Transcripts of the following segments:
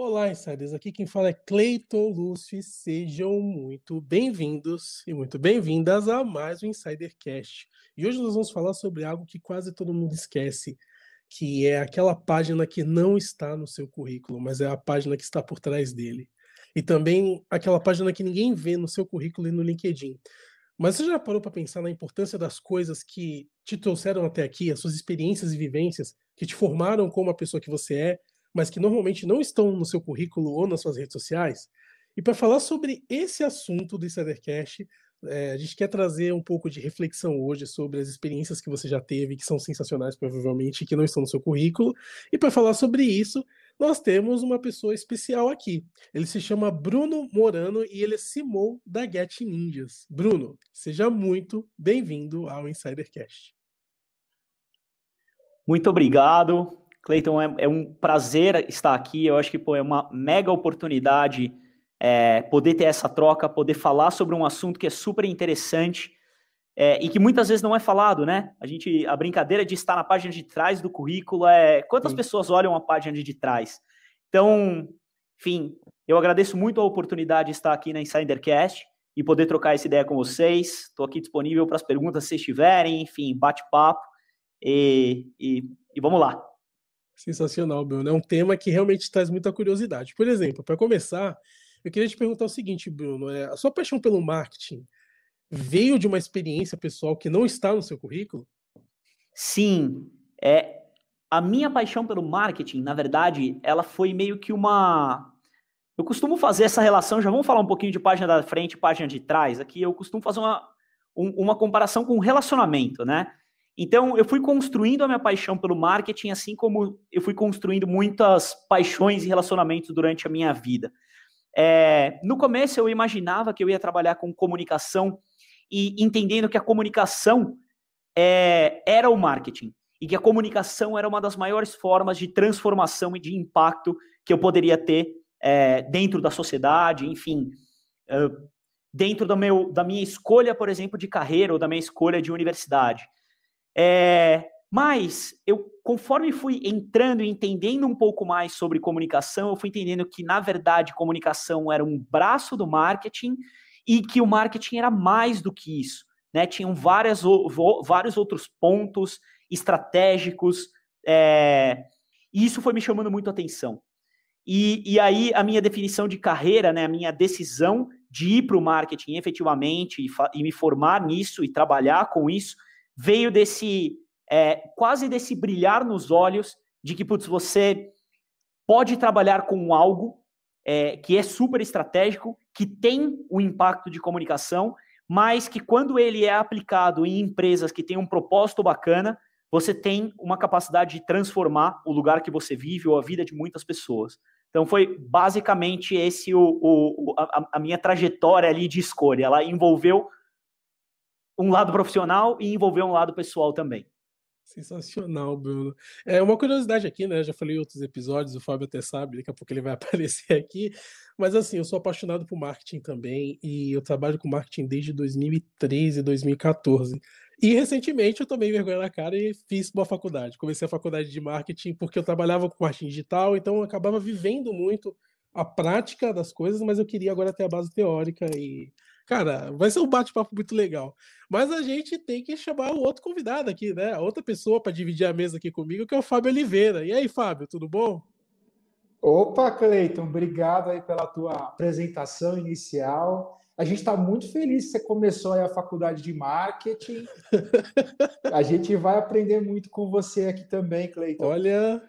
Olá, insiders. Aqui quem fala é Cleiton Lúcio. Sejam muito bem-vindos e muito bem-vindas a mais um Insidercast. E hoje nós vamos falar sobre algo que quase todo mundo esquece, que é aquela página que não está no seu currículo, mas é a página que está por trás dele. E também aquela página que ninguém vê no seu currículo e no LinkedIn. Mas você já parou para pensar na importância das coisas que te trouxeram até aqui, as suas experiências e vivências que te formaram como a pessoa que você é mas que normalmente não estão no seu currículo ou nas suas redes sociais. E para falar sobre esse assunto do Insidercast, é, a gente quer trazer um pouco de reflexão hoje sobre as experiências que você já teve, que são sensacionais provavelmente, que não estão no seu currículo. E para falar sobre isso, nós temos uma pessoa especial aqui. Ele se chama Bruno Morano e ele é Simon da Get Ninjas. Bruno, seja muito bem-vindo ao Insidercast. Muito obrigado. Cleiton, é, é, um prazer estar aqui. Eu acho que pô, é uma mega oportunidade é, poder ter essa troca, poder falar sobre um assunto que é super interessante é, e que muitas vezes não é falado, né? A gente, a brincadeira de estar na página de trás do currículo é quantas Sim. pessoas olham a página de trás. Então, enfim, eu agradeço muito a oportunidade de estar aqui na Insidercast e poder trocar essa ideia com vocês. Estou aqui disponível para as perguntas se tiverem, enfim, bate-papo e, e, e vamos lá. Sensacional, Bruno. É um tema que realmente traz muita curiosidade. Por exemplo, para começar, eu queria te perguntar o seguinte, Bruno: é, a sua paixão pelo marketing veio de uma experiência pessoal que não está no seu currículo? Sim. É, a minha paixão pelo marketing, na verdade, ela foi meio que uma. Eu costumo fazer essa relação, já vamos falar um pouquinho de página da frente e página de trás. Aqui eu costumo fazer uma, um, uma comparação com relacionamento, né? Então, eu fui construindo a minha paixão pelo marketing, assim como eu fui construindo muitas paixões e relacionamentos durante a minha vida. É, no começo, eu imaginava que eu ia trabalhar com comunicação e entendendo que a comunicação é, era o marketing e que a comunicação era uma das maiores formas de transformação e de impacto que eu poderia ter é, dentro da sociedade, enfim, dentro do meu, da minha escolha, por exemplo, de carreira ou da minha escolha de universidade. É, mas eu, conforme fui entrando e entendendo um pouco mais sobre comunicação, eu fui entendendo que, na verdade, comunicação era um braço do marketing e que o marketing era mais do que isso. Né? Tinham várias, vários outros pontos estratégicos, é, e isso foi me chamando muito a atenção. E, e aí, a minha definição de carreira, né, a minha decisão de ir para o marketing efetivamente e, e me formar nisso e trabalhar com isso veio desse é, quase desse brilhar nos olhos de que, putz, você pode trabalhar com algo é, que é super estratégico, que tem o um impacto de comunicação, mas que quando ele é aplicado em empresas que têm um propósito bacana, você tem uma capacidade de transformar o lugar que você vive ou a vida de muitas pessoas. Então foi basicamente esse o, o a, a minha trajetória ali de escolha. Ela envolveu um lado profissional e envolver um lado pessoal também. Sensacional, Bruno. É uma curiosidade aqui, né? Eu já falei em outros episódios, o Fábio até sabe, daqui a pouco ele vai aparecer aqui. Mas assim, eu sou apaixonado por marketing também e eu trabalho com marketing desde 2013, 2014. E recentemente eu tomei vergonha na cara e fiz uma faculdade. Comecei a faculdade de marketing porque eu trabalhava com marketing digital, então eu acabava vivendo muito a prática das coisas, mas eu queria agora ter a base teórica e Cara, vai ser um bate-papo muito legal. Mas a gente tem que chamar o outro convidado aqui, né? A outra pessoa para dividir a mesa aqui comigo, que é o Fábio Oliveira. E aí, Fábio, tudo bom? Opa, Cleiton, obrigado aí pela tua apresentação inicial. A gente está muito feliz que você começou a faculdade de marketing. a gente vai aprender muito com você aqui também, Cleiton. Olha,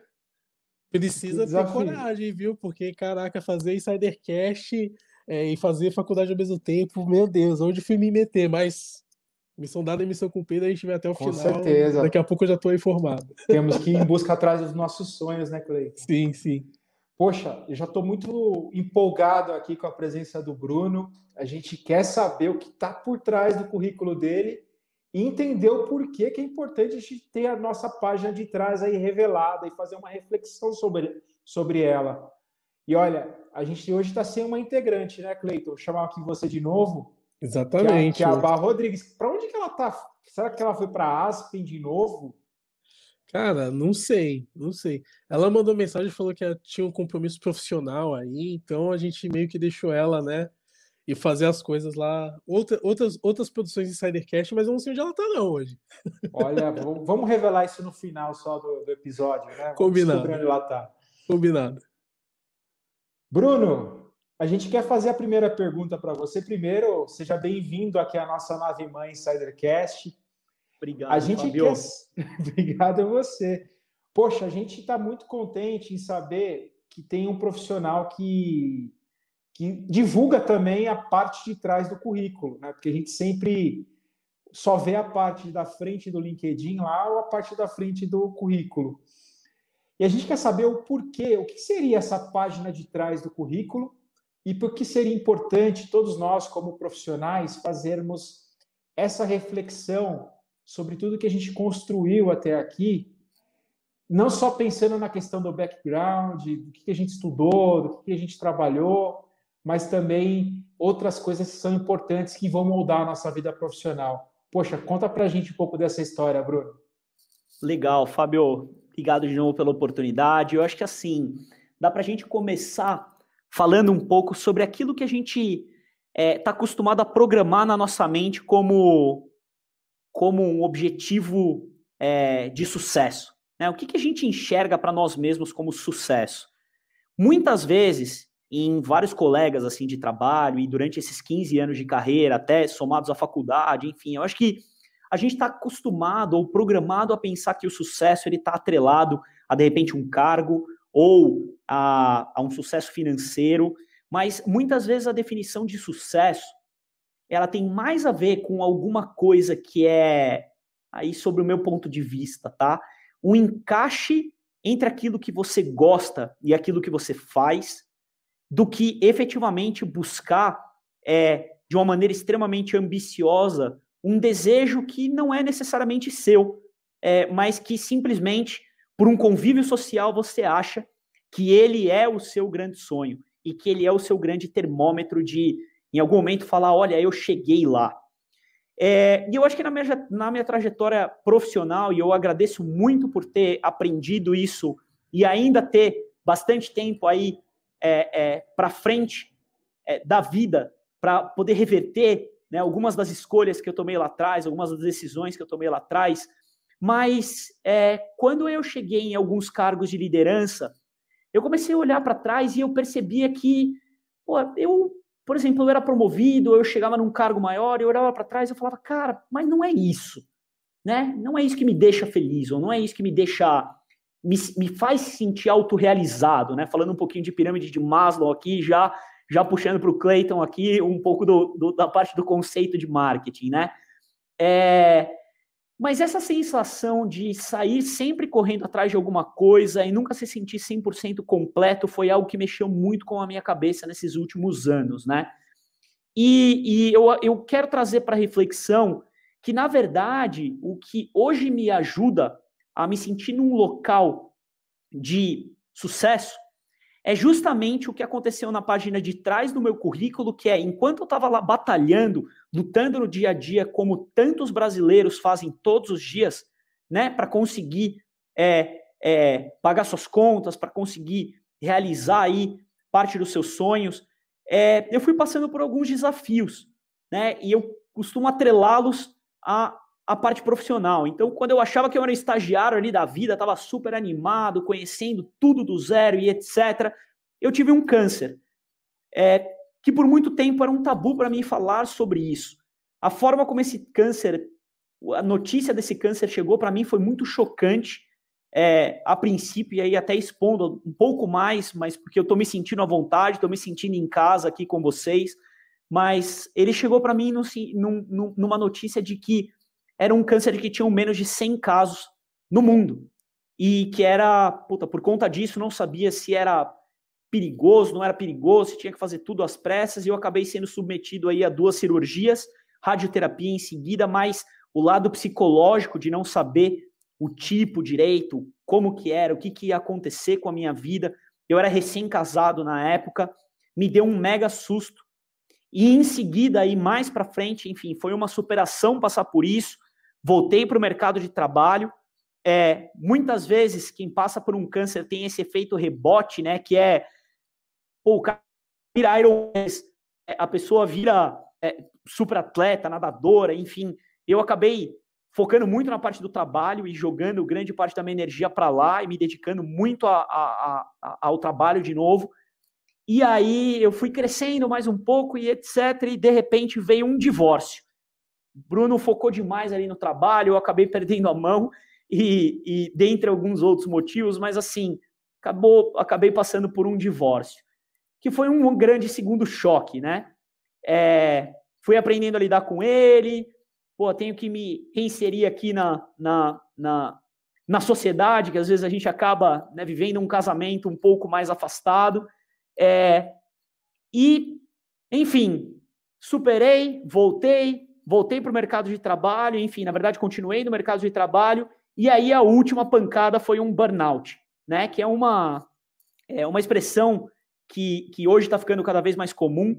precisa ter coragem, viu? Porque, caraca, fazer insidercast é, e fazer faculdade ao mesmo tempo, meu Deus, onde fui me meter? Mas missão dada e é missão cumprida, a gente vai até o Com final. Com certeza. Daqui a pouco eu já estou informado. Temos que ir em busca atrás dos nossos sonhos, né, Cleiton? Sim, sim. Poxa, eu já estou muito empolgado aqui com a presença do Bruno. A gente quer saber o que está por trás do currículo dele e entender o porquê que é importante a gente ter a nossa página de trás aí revelada e fazer uma reflexão sobre, sobre ela. E olha, a gente hoje está sem uma integrante, né, Cleiton? Vou chamar aqui você de novo. Exatamente. Que é a, que é a Bar Rodrigues. Para onde que ela está? Será que ela foi para Aspen de novo? Cara, não sei, não sei. Ela mandou mensagem e falou que ela tinha um compromisso profissional aí, então a gente meio que deixou ela, né? E fazer as coisas lá, outra, outras, outras produções de Insidercast, mas eu não sei onde ela tá não hoje. Olha, vamos, revelar isso no final só do, do episódio, né? Combinado. Onde ela tá. Combinado. Bruno, a gente quer fazer a primeira pergunta para você. Primeiro, seja bem-vindo aqui à nossa nave mãe Insidercast. Obrigado, a gente Fabio. Quer... Obrigado a você. Poxa, a gente está muito contente em saber que tem um profissional que, que divulga também a parte de trás do currículo, né? Porque a gente sempre só vê a parte da frente do LinkedIn lá ou a parte da frente do currículo. E a gente quer saber o porquê, o que seria essa página de trás do currículo e por que seria importante todos nós, como profissionais, fazermos essa reflexão sobre tudo que a gente construiu até aqui, não só pensando na questão do background, do que a gente estudou, do que a gente trabalhou, mas também outras coisas que são importantes que vão moldar a nossa vida profissional. Poxa, conta pra gente um pouco dessa história, Bruno. Legal, Fábio. Obrigado de novo pela oportunidade. Eu acho que assim, dá para a gente começar falando um pouco sobre aquilo que a gente está é, tá acostumado a programar na nossa mente como, como um objetivo é, de sucesso. Né? O que, que a gente enxerga para nós mesmos como sucesso? Muitas vezes, em vários colegas assim de trabalho e durante esses 15 anos de carreira, até somados à faculdade, enfim, eu acho que a gente está acostumado ou programado a pensar que o sucesso ele está atrelado a de repente um cargo ou a, a, um sucesso financeiro, mas muitas vezes a definição de sucesso ela tem mais a ver com alguma coisa que é aí sobre o meu ponto de vista, tá? Um encaixe entre aquilo que você gosta e aquilo que você faz, do que efetivamente buscar é, de uma maneira extremamente ambiciosa um desejo que não é necessariamente seu, é, mas que simplesmente por um convívio social você acha que ele é o seu grande sonho e que ele é o seu grande termômetro de, em algum momento, falar: olha, eu cheguei lá. É, e eu acho que na minha, na minha trajetória profissional, e eu agradeço muito por ter aprendido isso e ainda ter bastante tempo aí é, é, para frente é, da vida para poder reverter né, algumas das escolhas que eu tomei lá atrás, algumas das decisões que eu tomei lá atrás, mas é, quando eu cheguei em alguns cargos de liderança, eu comecei a olhar para trás e eu percebia que, pô, eu, por exemplo, eu era promovido, eu chegava num cargo maior, eu olhava para trás e falava, cara, mas não é isso, né? Não é isso que me deixa feliz, ou não é isso que me deixa, me, me faz sentir autorrealizado, né? Falando um pouquinho de pirâmide de Maslow aqui já, já puxando para o Clayton aqui um pouco do, do, da parte do conceito de marketing, né? É, mas essa sensação de sair sempre correndo atrás de alguma coisa e nunca se sentir 100% completo foi algo que mexeu muito com a minha cabeça nesses últimos anos, né? E, e eu, eu quero trazer para reflexão que, na verdade, o que hoje me ajuda a me sentir num local de sucesso é justamente o que aconteceu na página de trás do meu currículo, que é enquanto eu estava lá batalhando, lutando no dia a dia, como tantos brasileiros fazem todos os dias, né, para conseguir é, é, pagar suas contas, para conseguir realizar aí parte dos seus sonhos, é, eu fui passando por alguns desafios, né, e eu costumo atrelá-los a a parte profissional. Então, quando eu achava que eu era um estagiário ali da vida, estava super animado, conhecendo tudo do zero e etc., eu tive um câncer. É, que por muito tempo era um tabu para mim falar sobre isso. A forma como esse câncer, a notícia desse câncer chegou para mim foi muito chocante é, a princípio, e aí até expondo um pouco mais, mas porque eu estou me sentindo à vontade, estou me sentindo em casa aqui com vocês. Mas ele chegou para mim no, numa notícia de que era um câncer que tinha menos de 100 casos no mundo. E que era, puta, por conta disso, não sabia se era perigoso, não era perigoso, se tinha que fazer tudo às pressas, e eu acabei sendo submetido aí a duas cirurgias, radioterapia em seguida, mas o lado psicológico de não saber o tipo direito, como que era, o que, que ia acontecer com a minha vida. Eu era recém-casado na época, me deu um mega susto. E em seguida, aí mais para frente, enfim, foi uma superação passar por isso voltei para o mercado de trabalho. É, muitas vezes quem passa por um câncer tem esse efeito rebote, né? Que é pô, o cara vira Iron é, a pessoa vira é, superatleta, nadadora, enfim. Eu acabei focando muito na parte do trabalho e jogando grande parte da minha energia para lá e me dedicando muito a, a, a, ao trabalho de novo. E aí eu fui crescendo mais um pouco e etc. E de repente veio um divórcio. Bruno focou demais ali no trabalho, eu acabei perdendo a mão e, e dentre alguns outros motivos, mas assim, acabou, acabei passando por um divórcio, que foi um grande segundo choque, né? É, fui aprendendo a lidar com ele, pô, tenho que me reinserir aqui na, na, na, na sociedade, que às vezes a gente acaba né, vivendo um casamento um pouco mais afastado. É, e, enfim, superei, voltei, voltei para o mercado de trabalho, enfim, na verdade continuei no mercado de trabalho, e aí a última pancada foi um burnout, né? Que é uma, é uma expressão que, que hoje está ficando cada vez mais comum,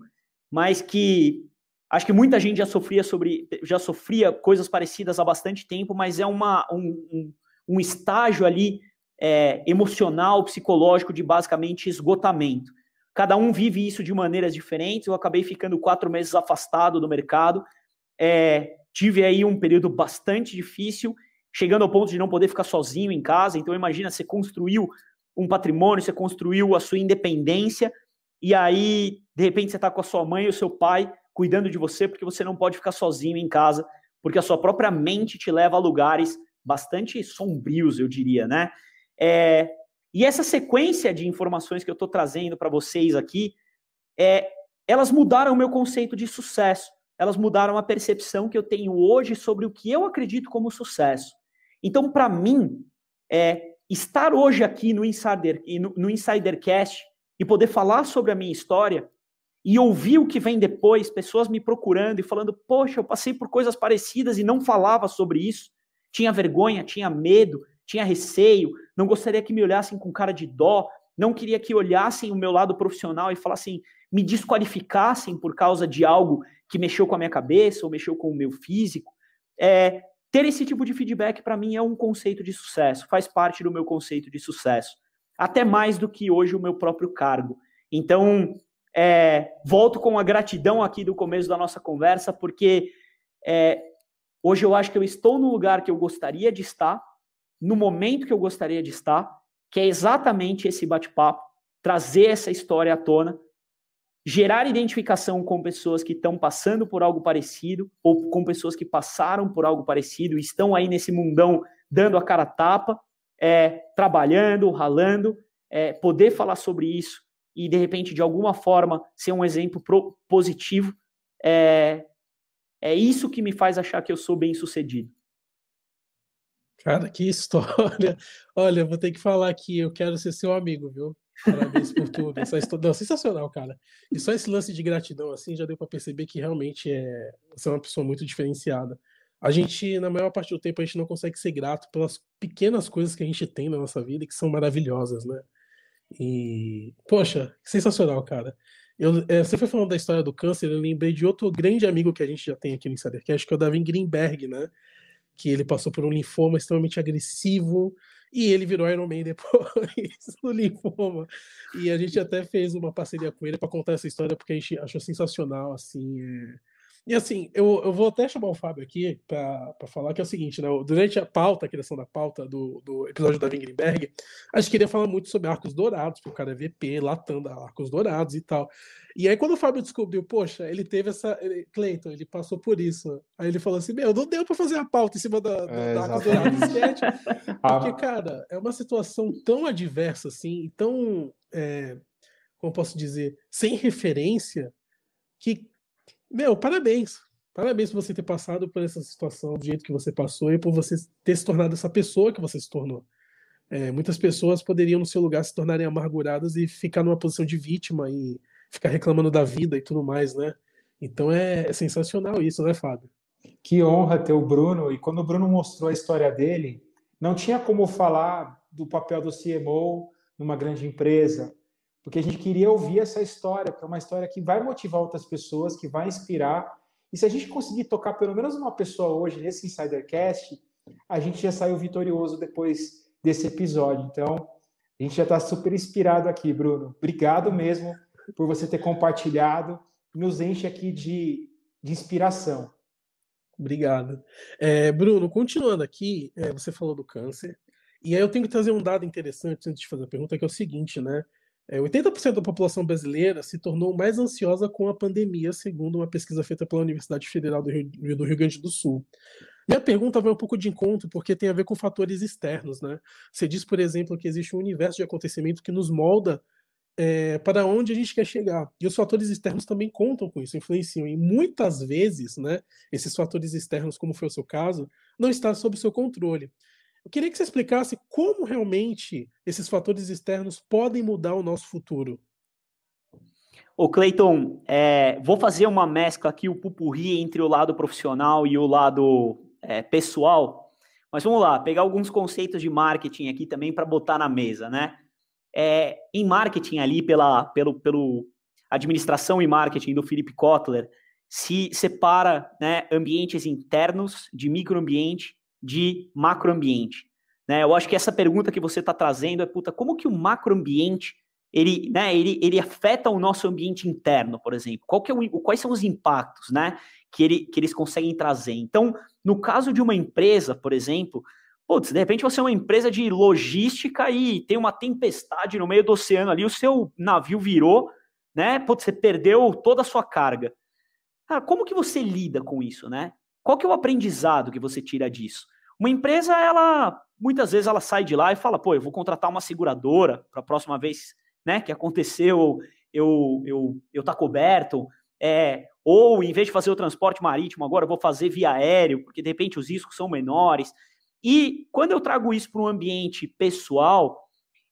mas que acho que muita gente já sofria sobre já sofria coisas parecidas há bastante tempo, mas é uma, um, um, um estágio ali é, emocional, psicológico de basicamente esgotamento. Cada um vive isso de maneiras diferentes. Eu acabei ficando quatro meses afastado do mercado, é, tive aí um período bastante difícil, chegando ao ponto de não poder ficar sozinho em casa. Então, imagina, você construiu um patrimônio, você construiu a sua independência, e aí, de repente, você está com a sua mãe ou seu pai cuidando de você, porque você não pode ficar sozinho em casa, porque a sua própria mente te leva a lugares bastante sombrios, eu diria, né? É, e essa sequência de informações que eu estou trazendo para vocês aqui, é, elas mudaram o meu conceito de sucesso elas mudaram a percepção que eu tenho hoje sobre o que eu acredito como sucesso. Então, para mim, é, estar hoje aqui no, Insider, no, no Insidercast e poder falar sobre a minha história e ouvir o que vem depois, pessoas me procurando e falando: Poxa, eu passei por coisas parecidas e não falava sobre isso. Tinha vergonha, tinha medo, tinha receio, não gostaria que me olhassem com cara de dó, não queria que olhassem o meu lado profissional e falassem, me desqualificassem por causa de algo que mexeu com a minha cabeça ou mexeu com o meu físico. É, ter esse tipo de feedback para mim é um conceito de sucesso, faz parte do meu conceito de sucesso, até mais do que hoje o meu próprio cargo. Então, é, volto com a gratidão aqui do começo da nossa conversa, porque é, hoje eu acho que eu estou no lugar que eu gostaria de estar, no momento que eu gostaria de estar, que é exatamente esse bate-papo, trazer essa história à tona gerar identificação com pessoas que estão passando por algo parecido ou com pessoas que passaram por algo parecido e estão aí nesse mundão dando a cara tapa, é, trabalhando, ralando, é, poder falar sobre isso e de repente de alguma forma ser um exemplo pro, positivo é, é isso que me faz achar que eu sou bem sucedido. Cara, que história! Olha, vou ter que falar aqui, eu quero ser seu amigo, viu? Parabéns por tudo. É Essa história, não, sensacional, cara. E só esse lance de gratidão, assim, já deu para perceber que realmente é, você é uma pessoa muito diferenciada. A gente, na maior parte do tempo, a gente não consegue ser grato pelas pequenas coisas que a gente tem na nossa vida que são maravilhosas, né? E, poxa, sensacional, cara. Eu, é, você foi falando da história do câncer, eu lembrei de outro grande amigo que a gente já tem aqui no Insidercast, que é o Davi Greenberg, né? Que ele passou por um linfoma extremamente agressivo, e ele virou Iron Man depois do linfoma. E a gente até fez uma parceria com ele para contar essa história, porque a gente achou sensacional, assim. É e assim, eu, eu vou até chamar o Fábio aqui para falar que é o seguinte, né? Durante a pauta, a criação da pauta do, do episódio da Wingenberg, a gente queria falar muito sobre arcos dourados, porque o cara é VP, latando arcos dourados e tal. E aí, quando o Fábio descobriu, poxa, ele teve essa. Cleiton, ele passou por isso. Aí ele falou assim: Meu, não deu para fazer a pauta em cima da, do é, da arcos dourados. porque, cara, é uma situação tão adversa assim, e tão. É, como posso dizer? Sem referência, que meu, parabéns. Parabéns por você ter passado por essa situação do jeito que você passou e por você ter se tornado essa pessoa que você se tornou. É, muitas pessoas poderiam, no seu lugar, se tornarem amarguradas e ficar numa posição de vítima e ficar reclamando da vida e tudo mais, né? Então é, é sensacional isso, né, Fábio? Que honra ter o Bruno. E quando o Bruno mostrou a história dele, não tinha como falar do papel do CMO numa grande empresa, porque a gente queria ouvir essa história, porque é uma história que vai motivar outras pessoas, que vai inspirar. E se a gente conseguir tocar pelo menos uma pessoa hoje nesse Insidercast, a gente já saiu vitorioso depois desse episódio. Então, a gente já está super inspirado aqui, Bruno. Obrigado mesmo por você ter compartilhado. Nos enche aqui de, de inspiração. Obrigado. É, Bruno, continuando aqui, é, você falou do câncer. E aí eu tenho que trazer um dado interessante antes de fazer a pergunta, que é o seguinte, né? 80% é, da população brasileira se tornou mais ansiosa com a pandemia, segundo uma pesquisa feita pela Universidade Federal do Rio, do Rio Grande do Sul. Minha pergunta vai um pouco de encontro, porque tem a ver com fatores externos, né? Você diz, por exemplo, que existe um universo de acontecimento que nos molda é, para onde a gente quer chegar. E os fatores externos também contam com isso, influenciam. E muitas vezes, né, esses fatores externos, como foi o seu caso, não estão sob seu controle. Eu queria que você explicasse como realmente esses fatores externos podem mudar o nosso futuro. Ô, Cleiton, é, vou fazer uma mescla aqui, o pupurri entre o lado profissional e o lado é, pessoal. Mas vamos lá, pegar alguns conceitos de marketing aqui também para botar na mesa, né? É, em marketing ali, pela pelo, pelo administração e marketing do Felipe Kotler, se separa né, ambientes internos de microambiente de macroambiente? Né? Eu acho que essa pergunta que você está trazendo é, puta, como que o macroambiente ele, né, ele, ele afeta o nosso ambiente interno, por exemplo? Qual que é o, quais são os impactos né, que, ele, que eles conseguem trazer? Então, no caso de uma empresa, por exemplo, putz, de repente você é uma empresa de logística e tem uma tempestade no meio do oceano ali, o seu navio virou, né? Putz, você perdeu toda a sua carga. Cara, como que você lida com isso, né? Qual que é o aprendizado que você tira disso? Uma empresa, ela muitas vezes ela sai de lá e fala, pô, eu vou contratar uma seguradora para a próxima vez, né, que aconteceu, eu eu eu tá coberto, é, ou em vez de fazer o transporte marítimo agora, eu vou fazer via aéreo, porque de repente os riscos são menores. E quando eu trago isso para um ambiente pessoal,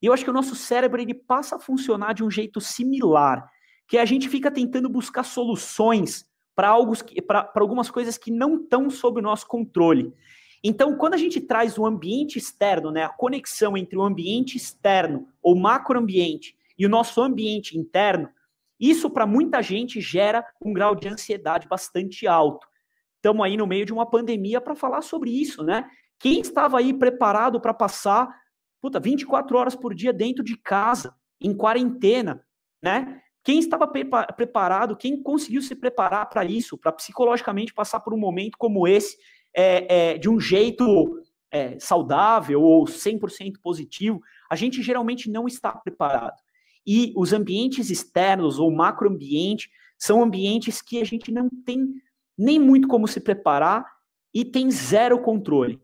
eu acho que o nosso cérebro ele passa a funcionar de um jeito similar, que a gente fica tentando buscar soluções para algumas coisas que não estão sob o nosso controle. Então, quando a gente traz o ambiente externo, né, a conexão entre o ambiente externo ou macroambiente e o nosso ambiente interno, isso para muita gente gera um grau de ansiedade bastante alto. Estamos aí no meio de uma pandemia para falar sobre isso, né? Quem estava aí preparado para passar puta, 24 horas por dia dentro de casa, em quarentena, né? Quem estava preparado, quem conseguiu se preparar para isso, para psicologicamente passar por um momento como esse, é, é, de um jeito é, saudável ou 100% positivo, a gente geralmente não está preparado. E os ambientes externos ou macroambiente são ambientes que a gente não tem nem muito como se preparar e tem zero controle.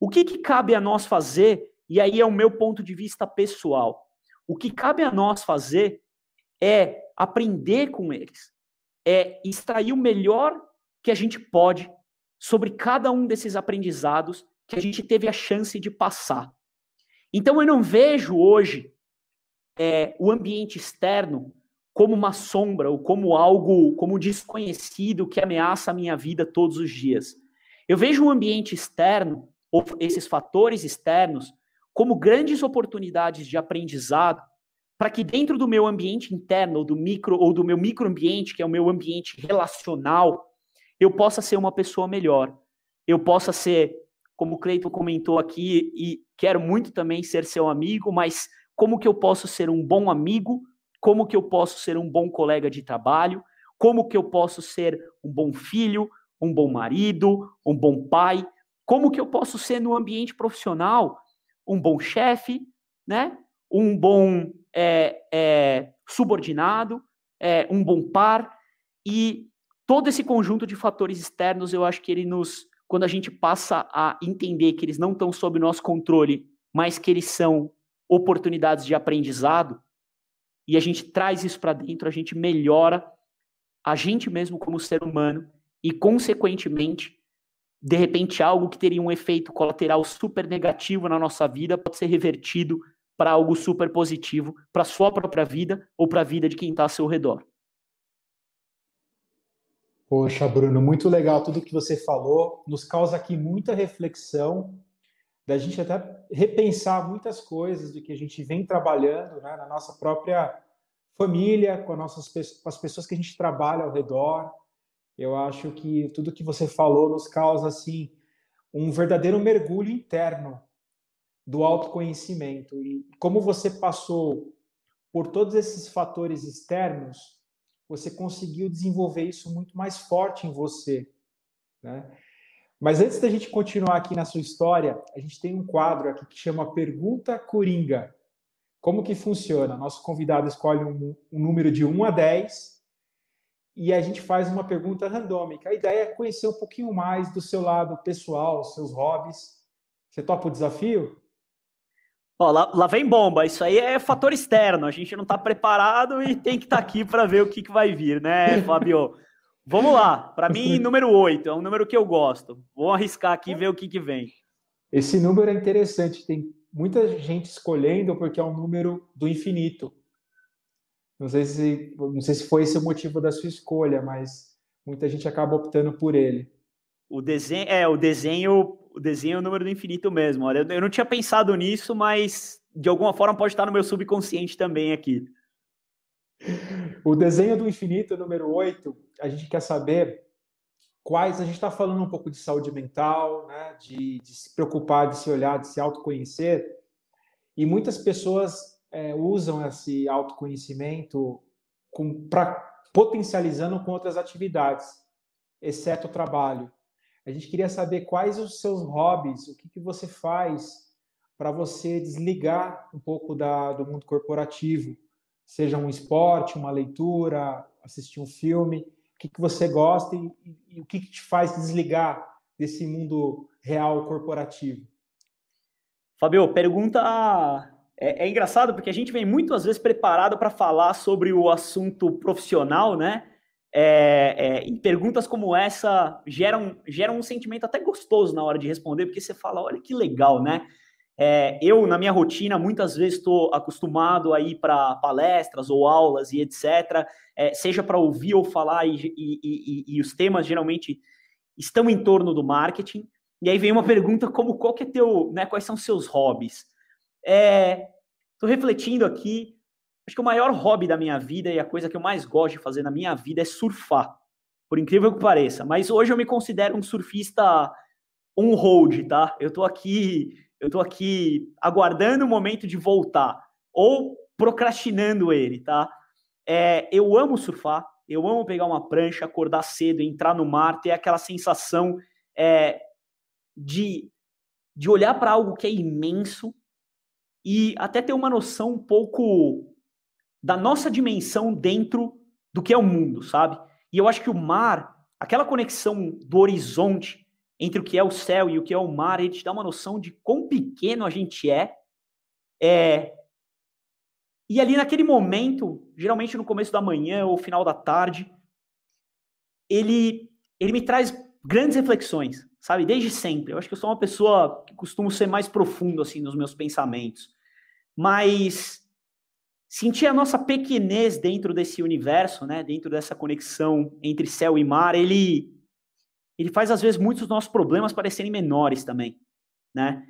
O que, que cabe a nós fazer? E aí é o meu ponto de vista pessoal. O que cabe a nós fazer é aprender com eles, é extrair o melhor que a gente pode sobre cada um desses aprendizados que a gente teve a chance de passar. Então, eu não vejo hoje é, o ambiente externo como uma sombra ou como algo, como desconhecido que ameaça a minha vida todos os dias. Eu vejo o ambiente externo, ou esses fatores externos, como grandes oportunidades de aprendizado para que dentro do meu ambiente interno, ou do micro, ou do meu microambiente, que é o meu ambiente relacional, eu possa ser uma pessoa melhor. Eu possa ser, como o Cleiton comentou aqui, e quero muito também ser seu amigo, mas como que eu posso ser um bom amigo? Como que eu posso ser um bom colega de trabalho? Como que eu posso ser um bom filho, um bom marido, um bom pai? Como que eu posso ser no ambiente profissional um bom chefe, né? Um bom é, é, subordinado, é, um bom par e todo esse conjunto de fatores externos, eu acho que ele nos, quando a gente passa a entender que eles não estão sob nosso controle, mas que eles são oportunidades de aprendizado, e a gente traz isso para dentro, a gente melhora a gente mesmo como ser humano e, consequentemente, de repente, algo que teria um efeito colateral super negativo na nossa vida pode ser revertido para algo super positivo para sua própria vida ou para a vida de quem está ao seu redor. Poxa, Bruno, muito legal tudo que você falou. Nos causa aqui muita reflexão, da gente até repensar muitas coisas do que a gente vem trabalhando né, na nossa própria família, com, nossas, com as pessoas que a gente trabalha ao redor. Eu acho que tudo que você falou nos causa assim um verdadeiro mergulho interno do autoconhecimento e como você passou por todos esses fatores externos, você conseguiu desenvolver isso muito mais forte em você, né? Mas antes da gente continuar aqui na sua história, a gente tem um quadro aqui que chama Pergunta Coringa. Como que funciona? Nosso convidado escolhe um, um número de 1 a 10 e a gente faz uma pergunta randômica. A ideia é conhecer um pouquinho mais do seu lado pessoal, seus hobbies. Você topa o desafio? Ó, lá, lá, vem bomba, isso aí é fator externo, a gente não está preparado e tem que estar tá aqui para ver o que, que vai vir, né, Fabio? Vamos lá, para mim, número 8, é um número que eu gosto. Vou arriscar aqui e ver o que, que vem. Esse número é interessante, tem muita gente escolhendo porque é um número do infinito. Não sei se, não sei se foi esse o motivo da sua escolha, mas muita gente acaba optando por ele. O desenho, é, o desenho o desenho é o número do infinito mesmo. Olha, eu não tinha pensado nisso, mas de alguma forma pode estar no meu subconsciente também aqui. O desenho do infinito, número 8, a gente quer saber quais. A gente está falando um pouco de saúde mental, né? De, de, se preocupar, de se olhar, de se autoconhecer. E muitas pessoas é, usam esse autoconhecimento com, pra, potencializando com outras atividades, exceto o trabalho. A gente queria saber quais os seus hobbies, o que, que você faz para você desligar um pouco da, do mundo corporativo, seja um esporte, uma leitura, assistir um filme, o que, que você gosta e, e, e o que, que te faz desligar desse mundo real corporativo. Fabio, pergunta é, é, engraçado porque a gente vem muitas vezes preparado para falar sobre o assunto profissional, né? É, é, e perguntas como essa geram, geram um sentimento até gostoso na hora de responder, porque você fala, olha que legal, né? É, eu, na minha rotina, muitas vezes estou acostumado a ir para palestras ou aulas e etc., é, seja para ouvir ou falar, e, e, e, e, os temas geralmente estão em torno do marketing. E aí vem uma pergunta como qual que é teu, né, quais são seus hobbies? Estou é, refletindo aqui, Acho que o maior hobby da minha vida e a coisa que eu mais gosto de fazer na minha vida é surfar. Por incrível que pareça. Mas hoje eu me considero um surfista on hold, tá? Eu tô aqui, eu tô aqui aguardando o momento de voltar. Ou procrastinando ele, tá? É, eu amo surfar, eu amo pegar uma prancha, acordar cedo, entrar no mar, ter aquela sensação é, de, de olhar para algo que é imenso e até ter uma noção um pouco da nossa dimensão dentro do que é o mundo, sabe? E eu acho que o mar, aquela conexão do horizonte entre o que é o céu e o que é o mar, ele te dá uma noção de quão pequeno a gente é. é... E ali naquele momento, geralmente no começo da manhã ou final da tarde, ele, ele me traz grandes reflexões, sabe? Desde sempre. Eu acho que eu sou uma pessoa que costumo ser mais profundo, assim, nos meus pensamentos. Mas sentir a nossa pequenez dentro desse universo, né, dentro dessa conexão entre céu e mar, ele ele faz às vezes muitos dos nossos problemas parecerem menores também, né?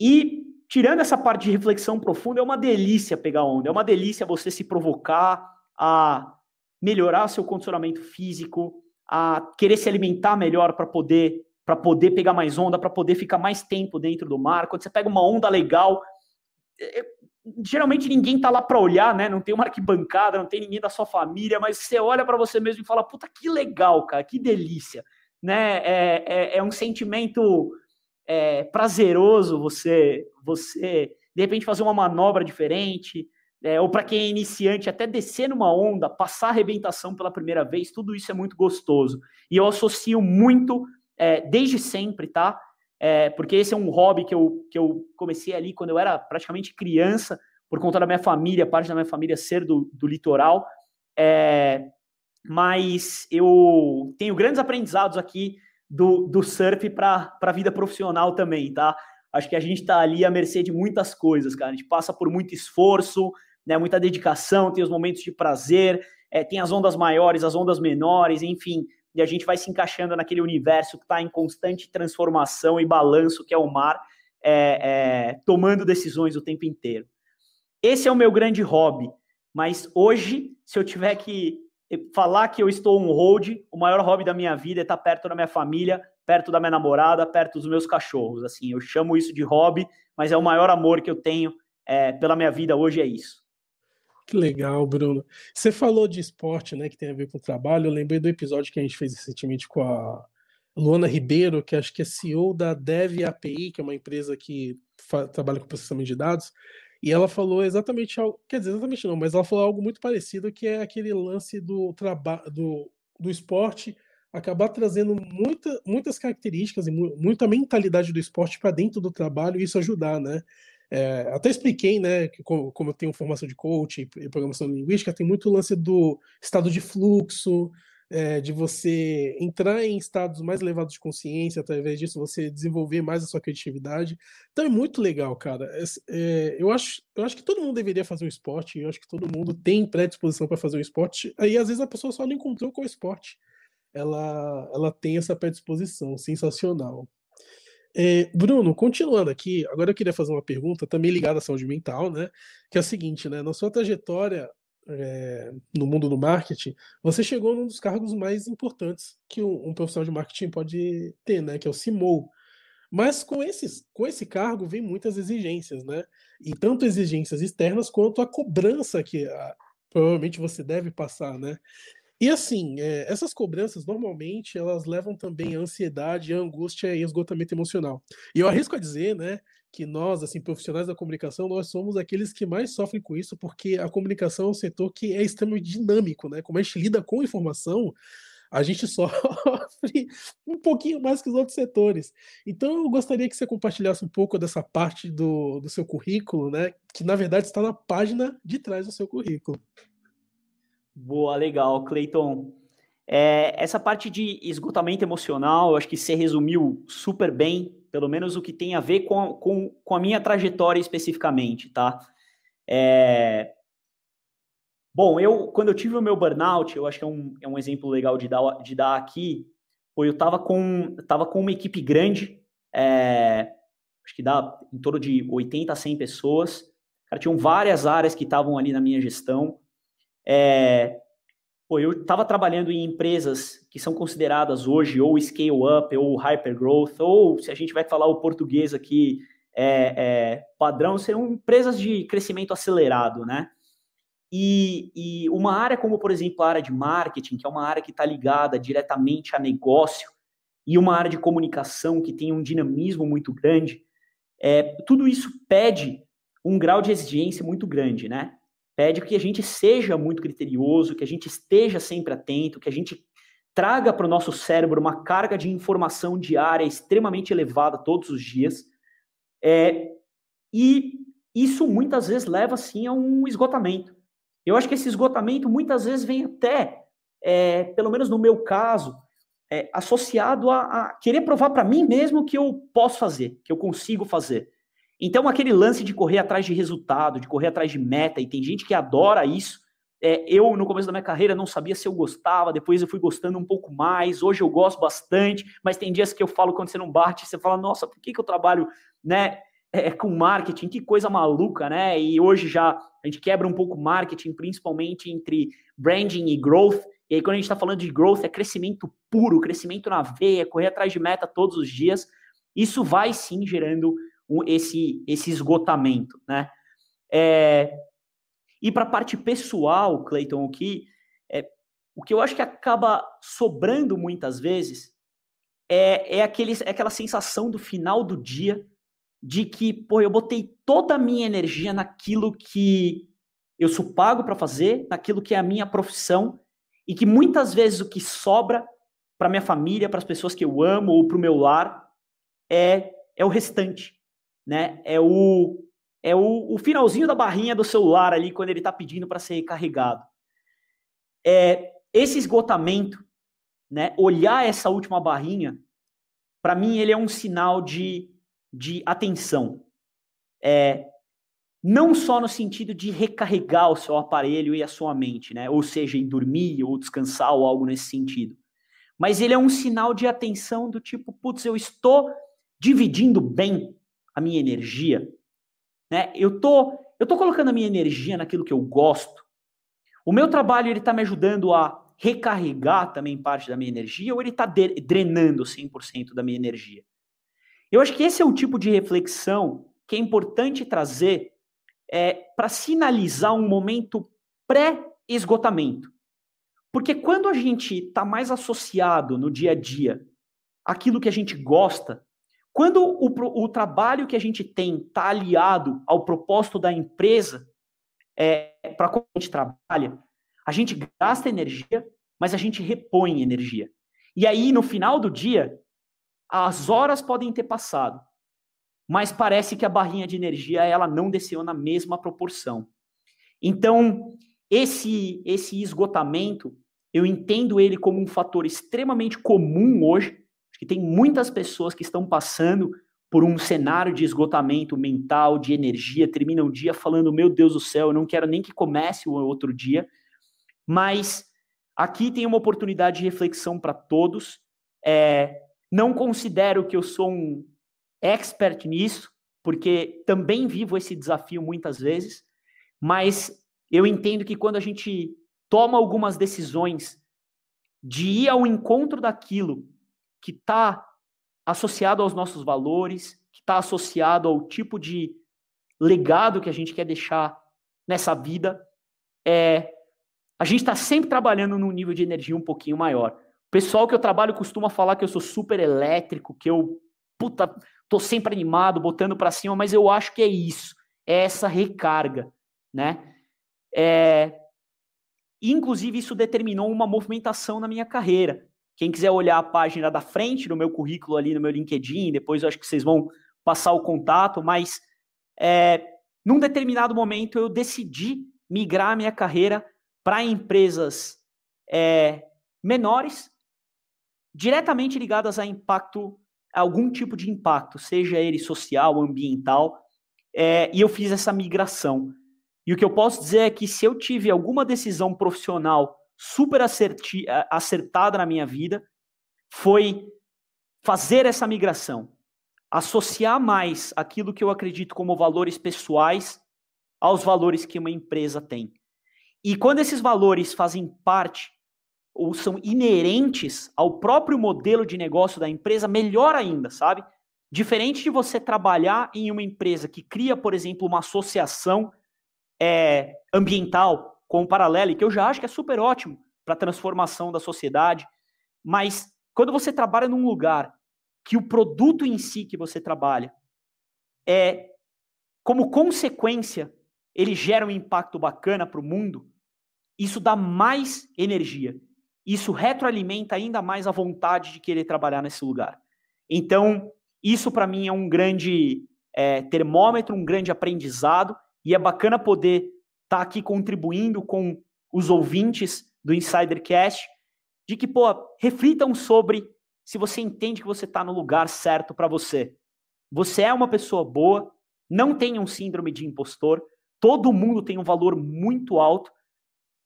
E tirando essa parte de reflexão profunda, é uma delícia pegar onda, é uma delícia você se provocar a melhorar seu condicionamento físico, a querer se alimentar melhor para poder para poder pegar mais onda, para poder ficar mais tempo dentro do mar. Quando você pega uma onda legal, é, é, geralmente ninguém tá lá para olhar, né? Não tem uma arquibancada, não tem ninguém da sua família, mas você olha para você mesmo e fala: puta, que legal, cara, que delícia, né? É, é, é um sentimento é, prazeroso você, você de repente fazer uma manobra diferente, é, ou para quem é iniciante, até descer numa onda, passar a arrebentação pela primeira vez, tudo isso é muito gostoso. E eu associo muito, é, desde sempre, tá? é, porque esse é um hobby que eu, que eu comecei ali quando eu era praticamente criança, por conta da minha família, parte da minha família ser do, do litoral. É, mas eu tenho grandes aprendizados aqui do, do surf para a vida profissional também, tá? Acho que a gente está ali à mercê de muitas coisas, cara. A gente passa por muito esforço, né, muita dedicação, tem os momentos de prazer, é, tem as ondas maiores, as ondas menores, enfim e a gente vai se encaixando naquele universo que está em constante transformação e balanço, que é o mar, é, é, tomando decisões o tempo inteiro. Esse é o meu grande hobby, mas hoje, se eu tiver que eh, falar que eu estou um hold, o maior hobby da minha vida é estar tá perto da minha família, perto da minha namorada, perto dos meus cachorros. Assim, eu chamo isso de hobby, mas é o maior amor que eu tenho é, pela minha vida hoje é isso. Que legal, Bruno. Você falou de esporte, né, que tem a ver com o trabalho. Eu lembrei do episódio que a gente fez recentemente com a Luana Ribeiro, que acho que é CEO da Dev API, que é uma empresa que trabalha com processamento de dados. E ela falou exatamente algo, quer dizer, exatamente não, mas ela falou algo muito parecido, que é aquele lance do trabalho do, do esporte acabar trazendo muita, muitas características e mu muita mentalidade do esporte para dentro do trabalho e isso ajudar, né? É, até expliquei, né, que como, como eu tenho formação de coach e programação linguística, tem muito lance do estado de fluxo, é, de você entrar em estados mais elevados de consciência, através disso você desenvolver mais a sua criatividade. Então é muito legal, cara. É, é eu, acho, eu acho que todo mundo deveria fazer um esporte, eu acho que todo mundo tem predisposição para fazer um esporte, aí às vezes a pessoa só não encontrou com o esporte. Ela, ela tem essa predisposição sensacional. É, Bruno, continuando aqui, agora eu queria fazer uma pergunta também ligada à saúde mental, né? Que é a seguinte, né? Na sua trajetória é, no mundo do marketing, você chegou num dos cargos mais importantes que um, um profissional de marketing pode ter, né? Que é o CMO. Mas com, esses, com esse cargo vem muitas exigências, né? E tanto exigências externas quanto a cobrança que a, ah, provavelmente você deve passar, né? E assim, é, essas cobranças normalmente elas levam também a ansiedade, a angústia e esgotamento emocional. E eu arrisco a dizer, né, que nós, assim, profissionais da comunicação, nós somos aqueles que mais sofrem com isso, porque a comunicação é um setor que é extremamente dinâmico, né? Como a gente lida com informação, a gente sofre um pouquinho mais que os outros setores. Então, eu gostaria que você compartilhasse um pouco dessa parte do, do seu currículo, né? Que na verdade está na página de trás do seu currículo. Boa, legal, Cleiton. É, essa parte de esgotamento emocional, eu acho que você resumiu super bem, pelo menos o que tem a ver com, com, com a minha trajetória especificamente, tá? É... Bom, eu quando eu tive o meu burnout, eu acho que é um, é um exemplo legal de dar, de dar aqui, foi eu estava com, tava com uma equipe grande, é, acho que dá em torno de 80 a 100 pessoas, cara, tinham várias áreas que estavam ali na minha gestão, é, pô, eu estava trabalhando em empresas que são consideradas hoje ou scale-up, ou hypergrowth, ou se a gente vai falar o português aqui, é, é, padrão, serão empresas de crescimento acelerado, né? E, e, uma área como, por exemplo, a área de marketing, que é uma área que está ligada diretamente a negócio, e uma área de comunicação que tem um dinamismo muito grande, é, tudo isso pede um grau de exigência muito grande, né? pede que a gente seja muito criterioso, que a gente esteja sempre atento, que a gente traga para o nosso cérebro uma carga de informação diária extremamente elevada todos os dias. É, e isso muitas vezes leva, sim, a um esgotamento. Eu acho que esse esgotamento muitas vezes vem até, é, pelo menos no meu caso, é, associado a, a querer provar para mim mesmo que eu posso fazer, que eu consigo fazer. Então, aquele lance de correr atrás de resultado, de correr atrás de meta, e tem gente que adora isso. É, eu, no começo da minha carreira, não sabia se eu gostava, depois eu fui gostando um pouco mais, hoje eu gosto bastante, mas tem dias que eu falo quando você não bate, você fala, nossa, por que, que eu trabalho né, é, com marketing? Que coisa maluca, né? E hoje já a gente quebra um pouco marketing, principalmente entre branding e growth. E aí, quando a gente está falando de growth, é crescimento puro, crescimento na veia, correr atrás de meta todos os dias. Isso vai sim gerando esse, esse esgotamento, né? É, e para a parte pessoal, Clayton, o que, é, o que eu acho que acaba sobrando muitas vezes é, é, aquele, é aquela sensação do final do dia de que, pô, eu botei toda a minha energia naquilo que eu sou pago para fazer, naquilo que é a minha profissão, e que muitas vezes o que sobra para minha família, para as pessoas que eu amo ou para o meu lar é, é o restante né? É o é o, o finalzinho da barrinha do celular ali quando ele está pedindo para ser recarregado. É esse esgotamento, né? Olhar essa última barrinha, para mim ele é um sinal de de atenção. É não só no sentido de recarregar o seu aparelho e a sua mente, né? Ou seja, em dormir ou descansar ou algo nesse sentido. Mas ele é um sinal de atenção do tipo, putz, eu estou dividindo bem a minha energia? Né? Eu tô eu tô colocando a minha energia naquilo que eu gosto. O meu trabalho ele tá me ajudando a recarregar também parte da minha energia ou ele está drenando 100% da minha energia? Eu acho que esse é o tipo de reflexão que é importante trazer é, para sinalizar um momento pré-esgotamento. Porque quando a gente está mais associado no dia a dia aquilo que a gente gosta, quando o, o trabalho que a gente tem está aliado ao propósito da empresa, é, para qual a gente trabalha, a gente gasta energia, mas a gente repõe energia. E aí, no final do dia, as horas podem ter passado, mas parece que a barrinha de energia ela não desceu na mesma proporção. Então, esse esse esgotamento, eu entendo ele como um fator extremamente comum hoje que tem muitas pessoas que estão passando por um cenário de esgotamento mental, de energia, termina o dia falando: Meu Deus do céu, eu não quero nem que comece o outro dia. Mas aqui tem uma oportunidade de reflexão para todos. É, não considero que eu sou um expert nisso, porque também vivo esse desafio muitas vezes, mas eu entendo que quando a gente toma algumas decisões de ir ao encontro daquilo que está associado aos nossos valores, que está associado ao tipo de legado que a gente quer deixar nessa vida. É, a gente está sempre trabalhando num nível de energia um pouquinho maior. O pessoal que eu trabalho costuma falar que eu sou super elétrico, que eu, puta, tô sempre animado, botando para cima, mas eu acho que é isso, é essa recarga, né? É, inclusive, isso determinou uma movimentação na minha carreira. Quem quiser olhar a página da frente no meu currículo ali no meu LinkedIn, depois eu acho que vocês vão passar o contato, mas é, num determinado momento eu decidi migrar a minha carreira para empresas é, menores, diretamente ligadas a impacto, a algum tipo de impacto, seja ele social, ambiental, é, e eu fiz essa migração. E o que eu posso dizer é que se eu tive alguma decisão profissional super acerti, acertada na minha vida foi fazer essa migração, associar mais aquilo que eu acredito como valores pessoais aos valores que uma empresa tem. E quando esses valores fazem parte ou são inerentes ao próprio modelo de negócio da empresa, melhor ainda, sabe? Diferente de você trabalhar em uma empresa que cria, por exemplo, uma associação é, ambiental, com o paralelo que eu já acho que é super ótimo para a transformação da sociedade, mas quando você trabalha num lugar que o produto em si que você trabalha é como consequência, ele gera um impacto bacana para o mundo, isso dá mais energia. Isso retroalimenta ainda mais a vontade de querer trabalhar nesse lugar. Então, isso para mim é um grande é, termômetro, um grande aprendizado, e é bacana poder tá aqui contribuindo com os ouvintes do Insidercast, de que, pô, reflitam sobre se você entende que você está no lugar certo para você. Você é uma pessoa boa, não tem um síndrome de impostor, todo mundo tem um valor muito alto.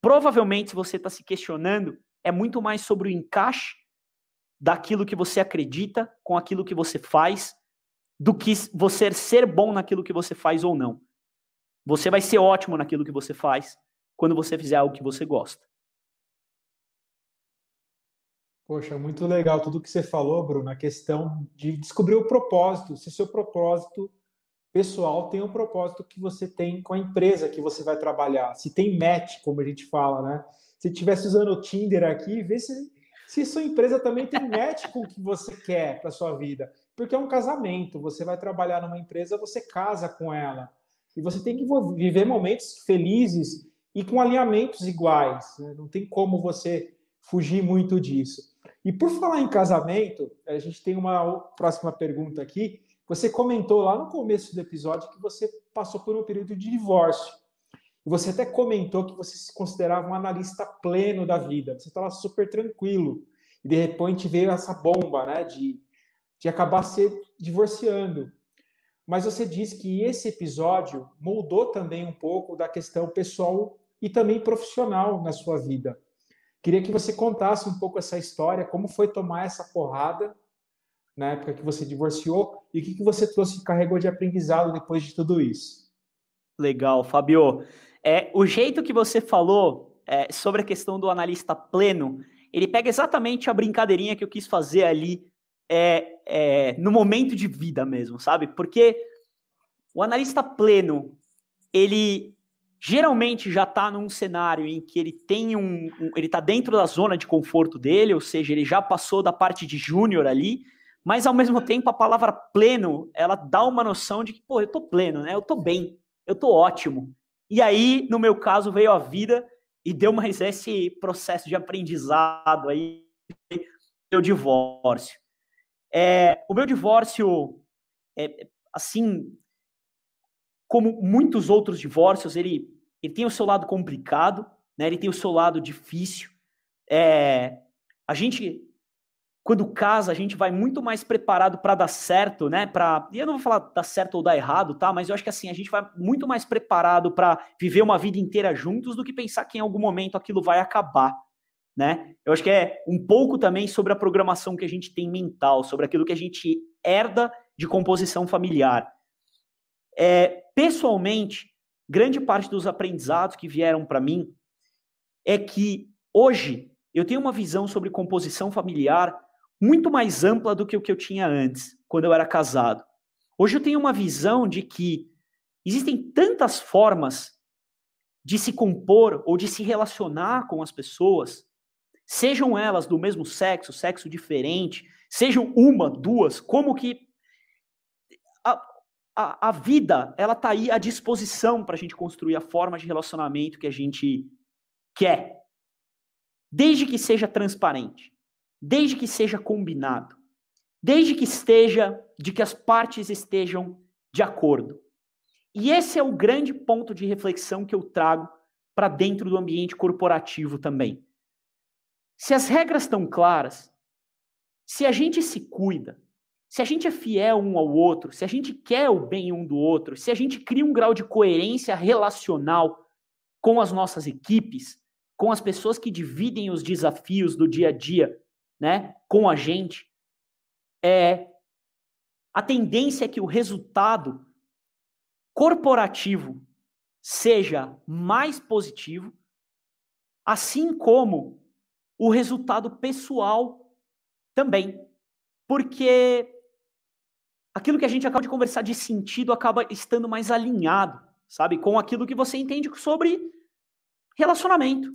Provavelmente, se você está se questionando, é muito mais sobre o encaixe daquilo que você acredita com aquilo que você faz do que você ser bom naquilo que você faz ou não. Você vai ser ótimo naquilo que você faz quando você fizer algo que você gosta. Poxa, muito legal tudo que você falou, Bruno, a questão de descobrir o propósito, se seu propósito pessoal tem o um propósito que você tem com a empresa que você vai trabalhar, se tem match, como a gente fala, né? Se estivesse usando o Tinder aqui, vê se, se sua empresa também tem match com o que você quer para sua vida. Porque é um casamento, você vai trabalhar numa empresa, você casa com ela. E você tem que viver momentos felizes e com alinhamentos iguais. Né? Não tem como você fugir muito disso. E por falar em casamento, a gente tem uma próxima pergunta aqui. Você comentou lá no começo do episódio que você passou por um período de divórcio. Você até comentou que você se considerava um analista pleno da vida. Você estava super tranquilo. E de repente veio essa bomba, né? De, de acabar se divorciando. Mas você diz que esse episódio moldou também um pouco da questão pessoal e também profissional na sua vida. Queria que você contasse um pouco essa história, como foi tomar essa porrada na época que você divorciou e o que, você trouxe e carregou de aprendizado depois de tudo isso. Legal, Fabio. É, o jeito que você falou é, sobre a questão do analista pleno, ele pega exatamente a brincadeirinha que eu quis fazer ali é, é, no momento de vida mesmo, sabe? Porque o analista pleno, ele geralmente já está num cenário em que ele tem um, um ele está dentro da zona de conforto dele, ou seja, ele já passou da parte de júnior ali, mas ao mesmo tempo a palavra pleno, ela dá uma noção de que, pô, eu tô pleno, né? Eu tô bem, eu tô ótimo. E aí, no meu caso, veio a vida e deu mais esse processo de aprendizado aí, meu divórcio. É, o meu divórcio, é, assim como muitos outros divórcios, ele, ele tem o seu lado complicado, né? ele tem o seu lado difícil. É, a gente, quando casa, a gente vai muito mais preparado para dar certo, né? Pra, e eu não vou falar dar certo ou dar errado, tá? Mas eu acho que assim, a gente vai muito mais preparado para viver uma vida inteira juntos do que pensar que em algum momento aquilo vai acabar né? Eu acho que é um pouco também sobre a programação que a gente tem mental, sobre aquilo que a gente herda de composição familiar. É, pessoalmente, grande parte dos aprendizados que vieram para mim é que hoje eu tenho uma visão sobre composição familiar muito mais ampla do que o que eu tinha antes, quando eu era casado. Hoje eu tenho uma visão de que existem tantas formas de se compor ou de se relacionar com as pessoas Sejam elas do mesmo sexo, sexo diferente, sejam uma, duas, como que a, a, a vida ela tá aí à disposição para a gente construir a forma de relacionamento que a gente quer, desde que seja transparente, desde que seja combinado, desde que esteja de que as partes estejam de acordo. E esse é o grande ponto de reflexão que eu trago para dentro do ambiente corporativo também. Se as regras estão claras, se a gente se cuida, se a gente é fiel um ao outro, se a gente quer o bem um do outro, se a gente cria um grau de coerência relacional com as nossas equipes, com as pessoas que dividem os desafios do dia a dia, né, com a gente, é a tendência é que o resultado corporativo seja mais positivo, assim como o resultado pessoal também. Porque aquilo que a gente acaba de conversar de sentido acaba estando mais alinhado, sabe? Com aquilo que você entende sobre relacionamento.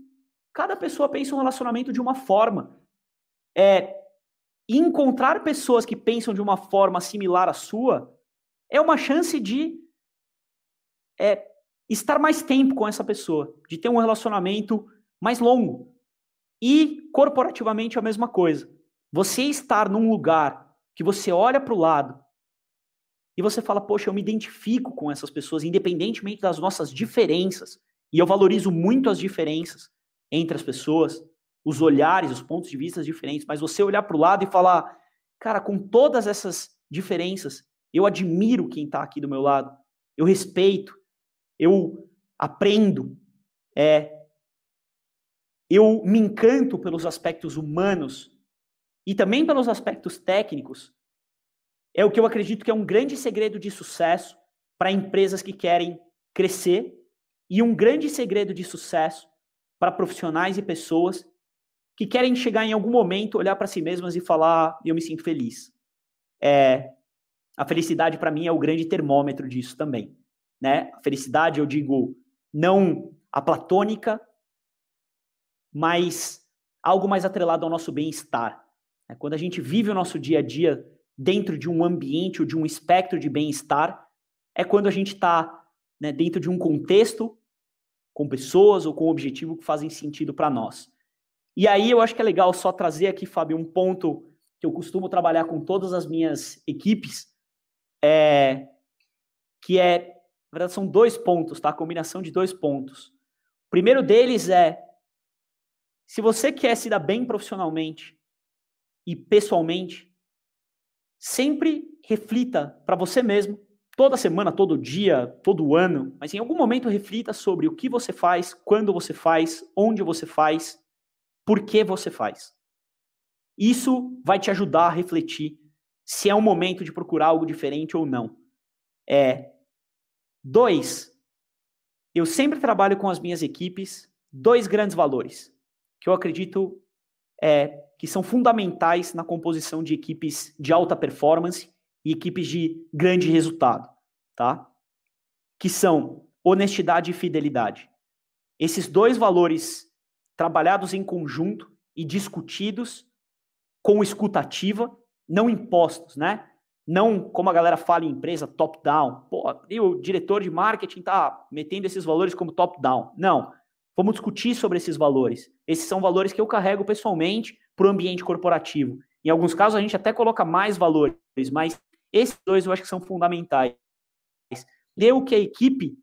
Cada pessoa pensa um relacionamento de uma forma. É, encontrar pessoas que pensam de uma forma similar à sua é uma chance de é, estar mais tempo com essa pessoa, de ter um relacionamento mais longo. E corporativamente a mesma coisa. Você estar num lugar que você olha para o lado e você fala, poxa, eu me identifico com essas pessoas, independentemente das nossas diferenças. E eu valorizo muito as diferenças entre as pessoas, os olhares, os pontos de vista diferentes. Mas você olhar para o lado e falar, cara, com todas essas diferenças, eu admiro quem está aqui do meu lado, eu respeito, eu aprendo. É, eu me encanto pelos aspectos humanos e também pelos aspectos técnicos. É o que eu acredito que é um grande segredo de sucesso para empresas que querem crescer e um grande segredo de sucesso para profissionais e pessoas que querem chegar em algum momento, olhar para si mesmas e falar: ah, eu me sinto feliz. É, a felicidade para mim é o grande termômetro disso também, né? A felicidade eu digo não a platônica, mas algo mais atrelado ao nosso bem-estar. É Quando a gente vive o nosso dia a dia dentro de um ambiente ou de um espectro de bem-estar, é quando a gente está né, dentro de um contexto com pessoas ou com um objetivo que fazem sentido para nós. E aí eu acho que é legal só trazer aqui, Fábio, um ponto que eu costumo trabalhar com todas as minhas equipes, é, que é, na verdade, são dois pontos, tá? A combinação de dois pontos. O primeiro deles é se você quer se dar bem profissionalmente e pessoalmente, sempre reflita para você mesmo, toda semana, todo dia, todo ano, mas em algum momento reflita sobre o que você faz, quando você faz, onde você faz, por que você faz. Isso vai te ajudar a refletir se é um momento de procurar algo diferente ou não. É dois. Eu sempre trabalho com as minhas equipes dois grandes valores que eu acredito é, que são fundamentais na composição de equipes de alta performance e equipes de grande resultado, tá? Que são honestidade e fidelidade. Esses dois valores trabalhados em conjunto e discutidos com escutativa, não impostos, né? Não, como a galera fala em empresa, top-down. Pô, e o diretor de marketing tá metendo esses valores como top-down. Não. Vamos discutir sobre esses valores. Esses são valores que eu carrego pessoalmente para o ambiente corporativo. Em alguns casos, a gente até coloca mais valores, mas esses dois eu acho que são fundamentais. Ler o que a equipe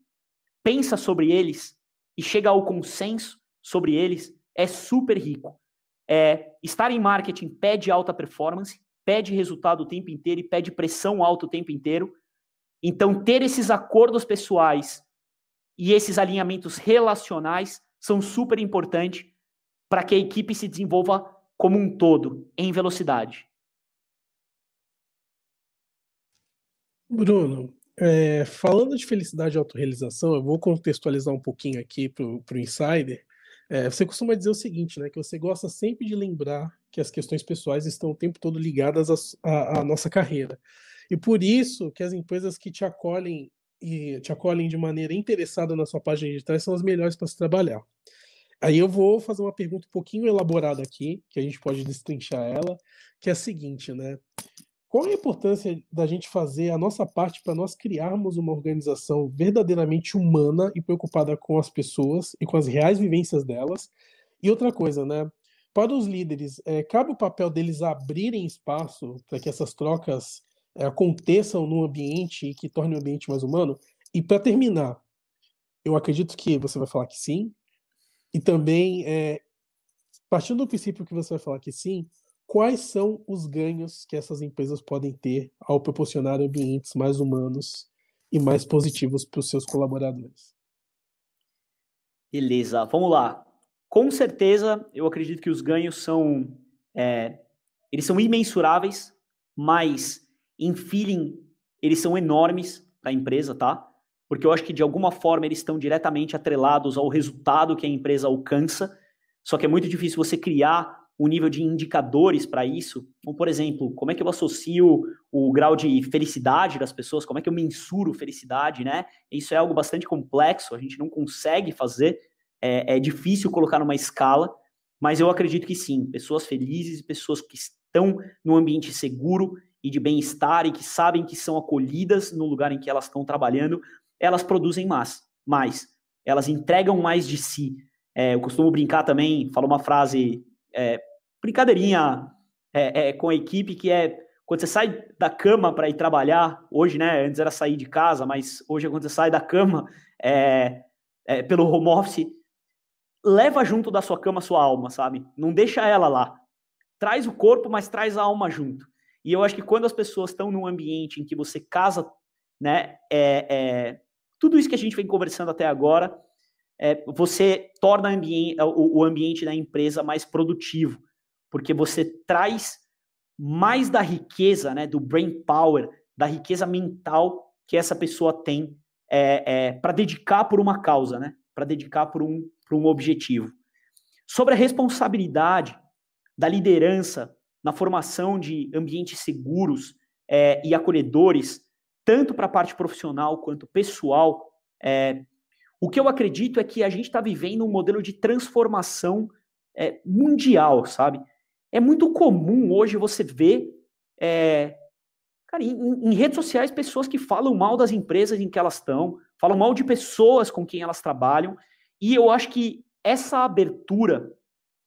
pensa sobre eles e chega ao consenso sobre eles é super rico. É, estar em marketing pede alta performance, pede resultado o tempo inteiro e pede pressão alta o tempo inteiro. Então, ter esses acordos pessoais e esses alinhamentos relacionais são super importantes para que a equipe se desenvolva como um todo, em velocidade. Bruno, é, falando de felicidade e autorrealização, eu vou contextualizar um pouquinho aqui para o insider. É, você costuma dizer o seguinte, né? Que você gosta sempre de lembrar que as questões pessoais estão o tempo todo ligadas à nossa carreira. E por isso que as empresas que te acolhem e te acolhem de maneira interessada na sua página trás são as melhores para se trabalhar. Aí eu vou fazer uma pergunta um pouquinho elaborada aqui, que a gente pode destrinchar ela, que é a seguinte, né? Qual é a importância da gente fazer a nossa parte para nós criarmos uma organização verdadeiramente humana e preocupada com as pessoas e com as reais vivências delas? E outra coisa, né? Para os líderes, é, cabe o papel deles abrirem espaço para que essas trocas é, aconteçam num ambiente que torne o ambiente mais humano? E para terminar, eu acredito que você vai falar que sim. E também, é, partindo do princípio que você vai falar que sim, quais são os ganhos que essas empresas podem ter ao proporcionar ambientes mais humanos e mais positivos para os seus colaboradores? Beleza, vamos lá. Com certeza, eu acredito que os ganhos são é, eles são imensuráveis, mas em feeling, eles são enormes para a empresa, tá? Porque eu acho que de alguma forma eles estão diretamente atrelados ao resultado que a empresa alcança. Só que é muito difícil você criar um nível de indicadores para isso. Então, por exemplo, como é que eu associo o grau de felicidade das pessoas? Como é que eu mensuro felicidade, né? Isso é algo bastante complexo, a gente não consegue fazer, é, é difícil colocar numa escala, mas eu acredito que sim, pessoas felizes, pessoas que estão num ambiente seguro, e de bem-estar e que sabem que são acolhidas no lugar em que elas estão trabalhando, elas produzem mais, mais. Elas entregam mais de si. É, eu costumo brincar também, falo uma frase, é, brincadeirinha é, é com a equipe, que é quando você sai da cama para ir trabalhar, hoje, né? Antes era sair de casa, mas hoje é quando você sai da cama é, é, pelo home office, leva junto da sua cama sua alma, sabe? Não deixa ela lá. Traz o corpo, mas traz a alma junto. E eu acho que quando as pessoas estão num ambiente em que você casa, né, é, é, tudo isso que a gente vem conversando até agora, é, você torna ambiente, é, o, o ambiente da empresa mais produtivo, porque você traz mais da riqueza, né, do brain power, da riqueza mental que essa pessoa tem é, é, para dedicar por uma causa, né, para dedicar por um, por um objetivo. Sobre a responsabilidade da liderança na formação de ambientes seguros é, e acolhedores, tanto para a parte profissional quanto pessoal. É, o que eu acredito é que a gente está vivendo um modelo de transformação é, mundial, sabe? É muito comum hoje você ver, é, cara, em, em redes sociais, pessoas que falam mal das empresas em que elas estão, falam mal de pessoas com quem elas trabalham, e eu acho que essa abertura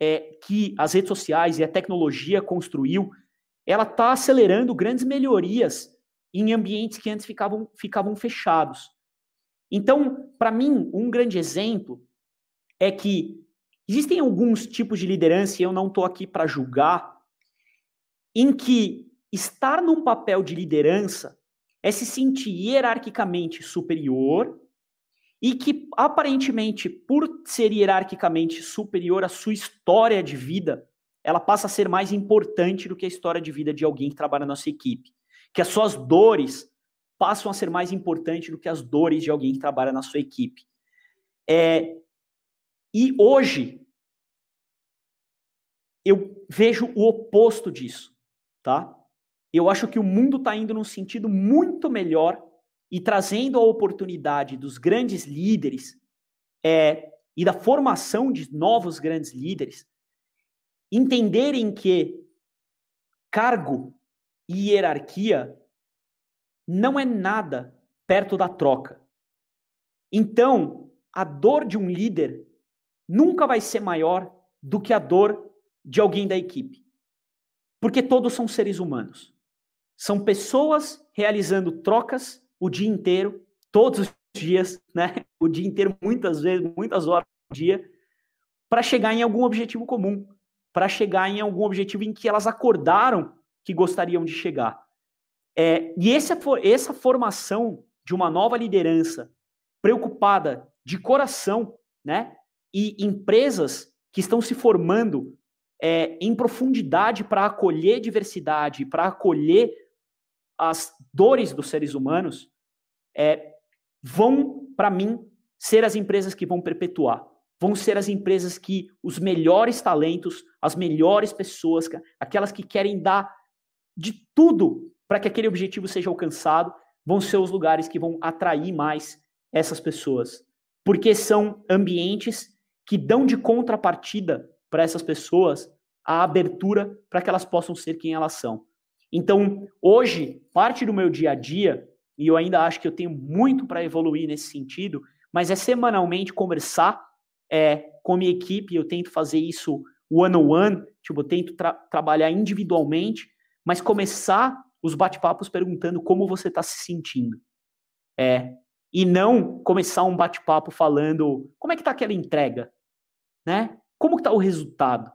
é, que as redes sociais e a tecnologia construiu, ela está acelerando grandes melhorias em ambientes que antes ficavam, ficavam fechados. Então, para mim, um grande exemplo é que existem alguns tipos de liderança, e eu não estou aqui para julgar, em que estar num papel de liderança é se sentir hierarquicamente superior e que aparentemente, por ser hierarquicamente superior à sua história de vida, ela passa a ser mais importante do que a história de vida de alguém que trabalha na nossa equipe. Que as suas dores passam a ser mais importantes do que as dores de alguém que trabalha na sua equipe. É, e hoje, eu vejo o oposto disso, tá? Eu acho que o mundo está indo num sentido muito melhor e trazendo a oportunidade dos grandes líderes é, e da formação de novos grandes líderes entenderem que cargo e hierarquia não é nada perto da troca. Então, a dor de um líder nunca vai ser maior do que a dor de alguém da equipe. Porque todos são seres humanos. São pessoas realizando trocas o dia inteiro, todos os dias, né? O dia inteiro, muitas vezes, muitas horas do dia, para chegar em algum objetivo comum, para chegar em algum objetivo em que elas acordaram que gostariam de chegar. É, e essa, é essa formação de uma nova liderança preocupada de coração, né? E empresas que estão se formando é, em profundidade para acolher diversidade, para acolher as dores dos seres humanos é, vão, para mim, ser as empresas que vão perpetuar. Vão ser as empresas que os melhores talentos, as melhores pessoas, aquelas que querem dar de tudo para que aquele objetivo seja alcançado, vão ser os lugares que vão atrair mais essas pessoas. Porque são ambientes que dão de contrapartida para essas pessoas a abertura para que elas possam ser quem elas são. Então, hoje, parte do meu dia a dia, e eu ainda acho que eu tenho muito para evoluir nesse sentido, mas é semanalmente conversar é, com a minha equipe, eu tento fazer isso one-on-one, tipo, eu tento tra trabalhar individualmente, mas começar os bate-papos perguntando como você está se sentindo. É, e não começar um bate-papo falando como é que está aquela entrega, né? Como está o resultado?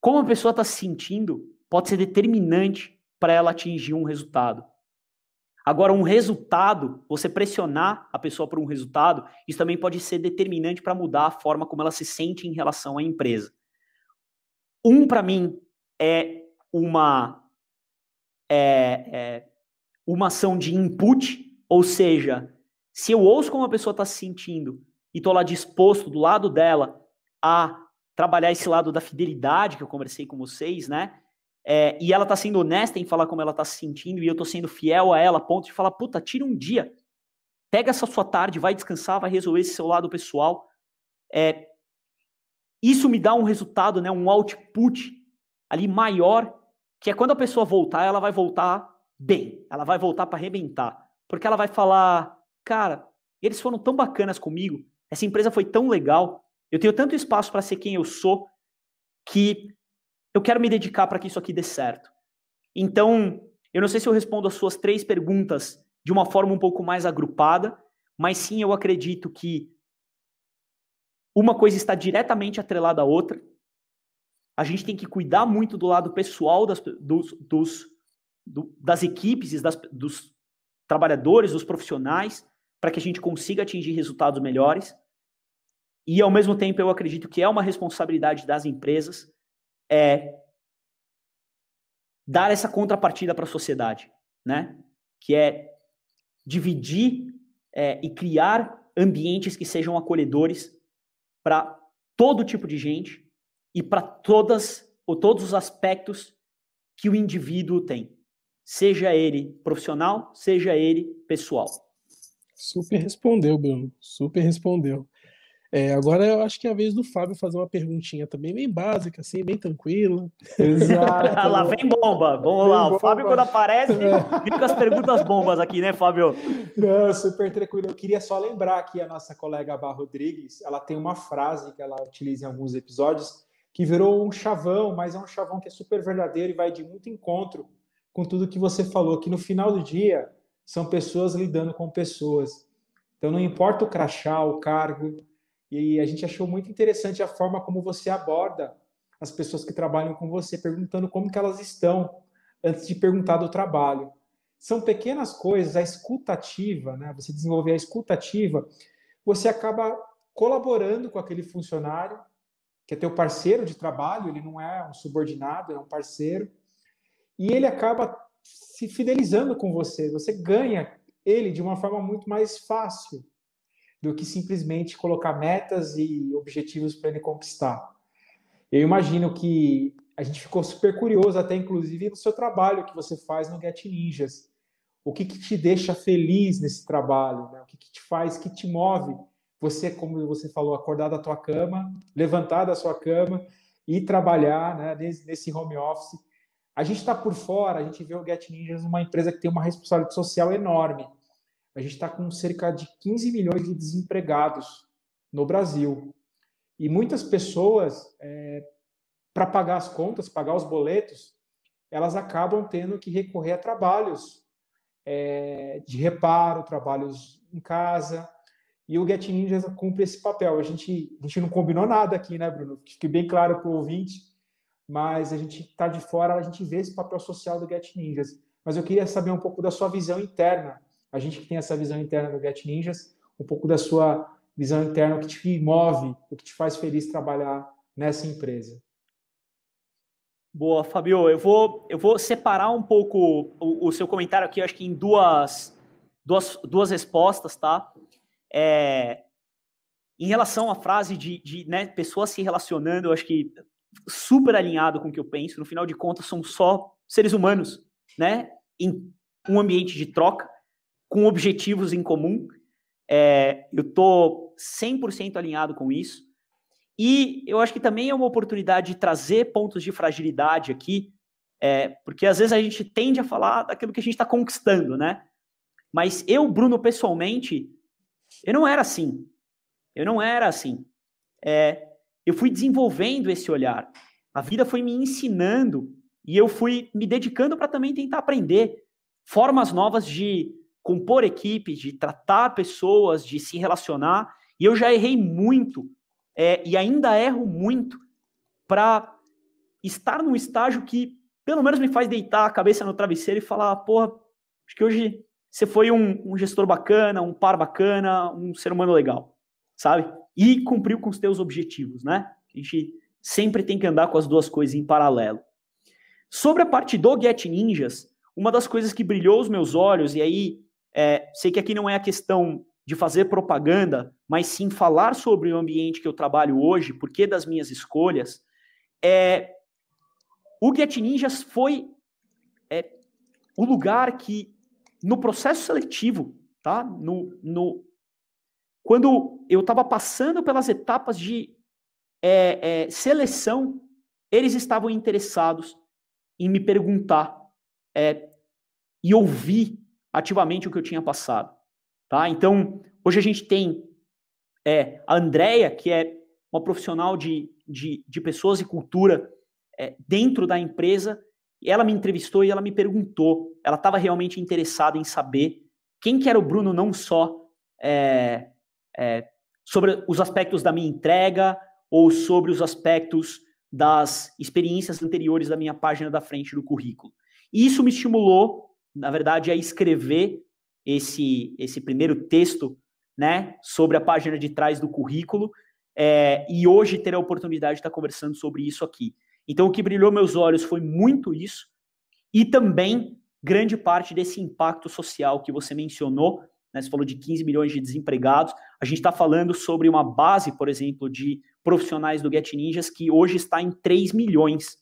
Como a pessoa está se sentindo pode ser determinante para ela atingir um resultado. Agora, um resultado, você pressionar a pessoa para um resultado, isso também pode ser determinante para mudar a forma como ela se sente em relação à empresa. Um, para mim, é uma, é, é uma ação de input, ou seja, se eu ouço como a pessoa está se sentindo e estou lá disposto do lado dela a trabalhar esse lado da fidelidade que eu conversei com vocês, né? É, e ela tá sendo honesta em falar como ela tá se sentindo, e eu tô sendo fiel a ela, a ponto de falar, puta, tira um dia, pega essa sua tarde, vai descansar, vai resolver esse seu lado pessoal. É, isso me dá um resultado, né, um output ali maior, que é quando a pessoa voltar, ela vai voltar bem, ela vai voltar para arrebentar, porque ela vai falar, cara, eles foram tão bacanas comigo, essa empresa foi tão legal, eu tenho tanto espaço para ser quem eu sou, que eu quero me dedicar para que isso aqui dê certo. Então, eu não sei se eu respondo as suas três perguntas de uma forma um pouco mais agrupada, mas sim eu acredito que uma coisa está diretamente atrelada à outra. A gente tem que cuidar muito do lado pessoal das, dos, dos, do, das equipes, das, dos trabalhadores, dos profissionais, para que a gente consiga atingir resultados melhores. E, ao mesmo tempo, eu acredito que é uma responsabilidade das empresas é dar essa contrapartida para a sociedade, né? Que é dividir é, e criar ambientes que sejam acolhedores para todo tipo de gente e para todas ou todos os aspectos que o indivíduo tem, seja ele profissional, seja ele pessoal. Super respondeu, Bruno. Super respondeu. É, agora eu acho que é a vez do Fábio fazer uma perguntinha também, bem básica, assim, bem tranquila. Exato. lá vem bomba. Vamos vem lá. Bomba. O Fábio, quando aparece, é. fica as perguntas bombas aqui, né, Fábio? Não, super tranquilo. Eu queria só lembrar aqui a nossa colega Bar Rodrigues, ela tem uma frase que ela utiliza em alguns episódios que virou um chavão, mas é um chavão que é super verdadeiro e vai de muito encontro com tudo que você falou, que no final do dia são pessoas lidando com pessoas. Então não importa o crachá, o cargo, e a gente achou muito interessante a forma como você aborda as pessoas que trabalham com você, perguntando como que elas estão antes de perguntar do trabalho. São pequenas coisas, a escutativa, né? Você desenvolver a escutativa, você acaba colaborando com aquele funcionário que é teu parceiro de trabalho, ele não é um subordinado, é um parceiro, e ele acaba se fidelizando com você. Você ganha ele de uma forma muito mais fácil do que simplesmente colocar metas e objetivos para ele conquistar. Eu imagino que a gente ficou super curioso, até inclusive no seu trabalho que você faz no Get Ninjas. O que, que te deixa feliz nesse trabalho? Né? O que, que te faz, que te move? Você, como você falou, acordar da tua cama, levantar da sua cama e trabalhar né, nesse home office. A gente está por fora, a gente vê o Get Ninjas uma empresa que tem uma responsabilidade social enorme a gente está com cerca de 15 milhões de desempregados no Brasil. E muitas pessoas, é, para pagar as contas, pagar os boletos, elas acabam tendo que recorrer a trabalhos é, de reparo, trabalhos em casa. E o Get Ninjas cumpre esse papel. A gente, a gente não combinou nada aqui, né, Bruno? Fique bem claro para o ouvinte, mas a gente está de fora, a gente vê esse papel social do Get Ninjas. Mas eu queria saber um pouco da sua visão interna a gente que tem essa visão interna do Get Ninjas, um pouco da sua visão interna, o que te move, o que te faz feliz trabalhar nessa empresa. Boa, Fabio. Eu vou, eu vou separar um pouco o, o seu comentário aqui, acho que em duas, duas, duas respostas, tá? É, em relação à frase de, de né, pessoas se relacionando, eu acho que super alinhado com o que eu penso. No final de contas, são só seres humanos, né? Em um ambiente de troca com objetivos em comum. É, eu estou 100% alinhado com isso. E eu acho que também é uma oportunidade de trazer pontos de fragilidade aqui, é, porque às vezes a gente tende a falar daquilo que a gente está conquistando, né? Mas eu, Bruno, pessoalmente, eu não era assim. Eu não era assim. É, eu fui desenvolvendo esse olhar. A vida foi me ensinando e eu fui me dedicando para também tentar aprender formas novas de compor equipe, de tratar pessoas, de se relacionar. E eu já errei muito, é, e ainda erro muito, para estar num estágio que pelo menos me faz deitar a cabeça no travesseiro e falar: porra, acho que hoje você foi um, um gestor bacana, um par bacana, um ser humano legal, sabe? E cumpriu com os teus objetivos, né? A gente sempre tem que andar com as duas coisas em paralelo. Sobre a parte do Get Ninjas, uma das coisas que brilhou os meus olhos, e aí é, sei que aqui não é a questão de fazer propaganda, mas sim falar sobre o ambiente que eu trabalho hoje, porque das minhas escolhas. É, o Get Ninjas foi é, o lugar que, no processo seletivo, tá? no, no quando eu estava passando pelas etapas de é, é, seleção, eles estavam interessados em me perguntar é, e ouvir ativamente o que eu tinha passado. Tá? Então, hoje a gente tem é, a Andrea, que é uma profissional de, de, de pessoas e cultura é, dentro da empresa, e ela me entrevistou e ela me perguntou, ela estava realmente interessada em saber quem que era o Bruno, não só é, é, sobre os aspectos da minha entrega ou sobre os aspectos das experiências anteriores da minha página da frente do currículo. E isso me estimulou na verdade, é escrever esse, esse primeiro texto né, sobre a página de trás do currículo. É, e hoje ter a oportunidade de estar conversando sobre isso aqui. Então, o que brilhou meus olhos foi muito isso, e também grande parte desse impacto social que você mencionou. Né, você falou de 15 milhões de desempregados. A gente está falando sobre uma base, por exemplo, de profissionais do Get Ninjas que hoje está em 3 milhões.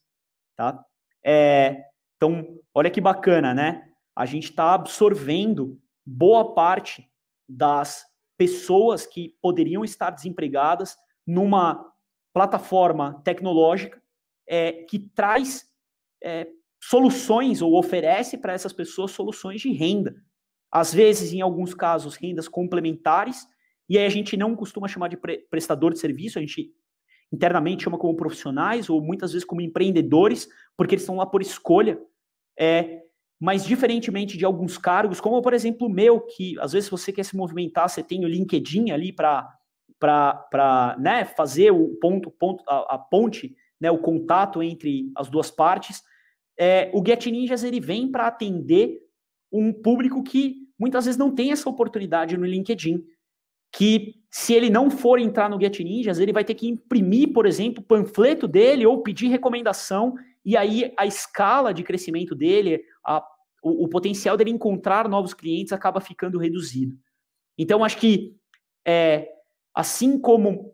Tá? É, então, olha que bacana, né? a gente está absorvendo boa parte das pessoas que poderiam estar desempregadas numa plataforma tecnológica é, que traz é, soluções ou oferece para essas pessoas soluções de renda. Às vezes, em alguns casos, rendas complementares, e aí a gente não costuma chamar de pre prestador de serviço, a gente internamente chama como profissionais ou muitas vezes como empreendedores, porque eles estão lá por escolha. É, mas, diferentemente de alguns cargos, como por exemplo o meu, que às vezes você quer se movimentar, você tem o LinkedIn ali para né, fazer o ponto, ponto a, a ponte, né, o contato entre as duas partes. É, o Get Ninjas ele vem para atender um público que muitas vezes não tem essa oportunidade no LinkedIn. Que se ele não for entrar no Get Ninjas, ele vai ter que imprimir, por exemplo, o panfleto dele ou pedir recomendação e aí a escala de crescimento dele, a, o, o, potencial dele encontrar novos clientes acaba ficando reduzido. Então, acho que é, assim como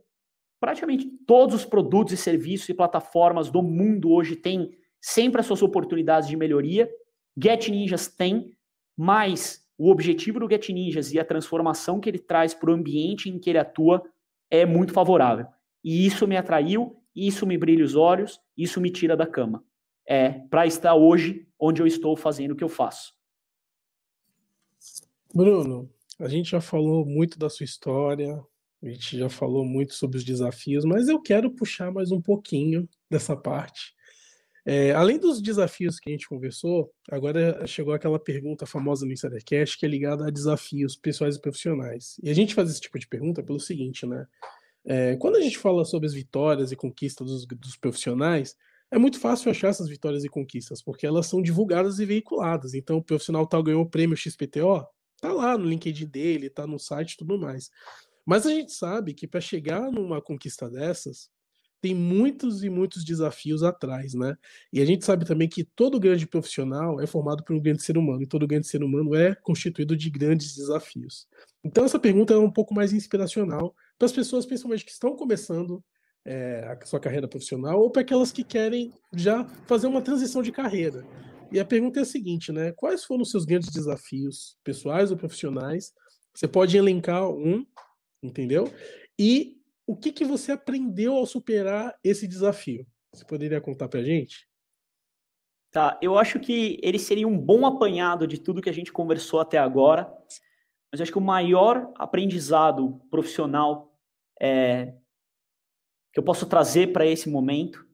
praticamente todos os produtos e serviços e plataformas do mundo hoje têm sempre as suas oportunidades de melhoria, Get Ninjas tem, mas o objetivo do Get Ninjas e a transformação que ele traz para o ambiente em que ele atua é muito favorável. E isso me atraiu isso me brilha os olhos, isso me tira da cama. É para estar hoje onde eu estou fazendo o que eu faço. Bruno, a gente já falou muito da sua história, a gente já falou muito sobre os desafios, mas eu quero puxar mais um pouquinho dessa parte. É, além dos desafios que a gente conversou, agora chegou aquela pergunta famosa no Insidercast que é ligada a desafios pessoais e profissionais. E a gente faz esse tipo de pergunta pelo seguinte, né? É, quando a gente fala sobre as vitórias e conquistas dos, dos, profissionais, é muito fácil achar essas vitórias e conquistas, porque elas são divulgadas e veiculadas. Então, o profissional tal ganhou o prêmio XPTO, tá lá no LinkedIn dele, tá no site e tudo mais. Mas a gente sabe que para chegar numa conquista dessas, tem muitos e muitos desafios atrás, né? E a gente sabe também que todo grande profissional é formado por um grande ser humano, e todo grande ser humano é constituído de grandes desafios. Então, essa pergunta é um pouco mais inspiracional para as pessoas, principalmente que estão começando é, a sua carreira profissional, ou para aquelas que querem já fazer uma transição de carreira. E a pergunta é a seguinte, né? Quais foram os seus grandes desafios, pessoais ou profissionais? Você pode elencar um, entendeu? E o que, que você aprendeu ao superar esse desafio? Você poderia contar para a gente? Tá, eu acho que ele seria um bom apanhado de tudo que a gente conversou até agora, mas eu acho que o maior aprendizado profissional é, que eu posso trazer para esse momento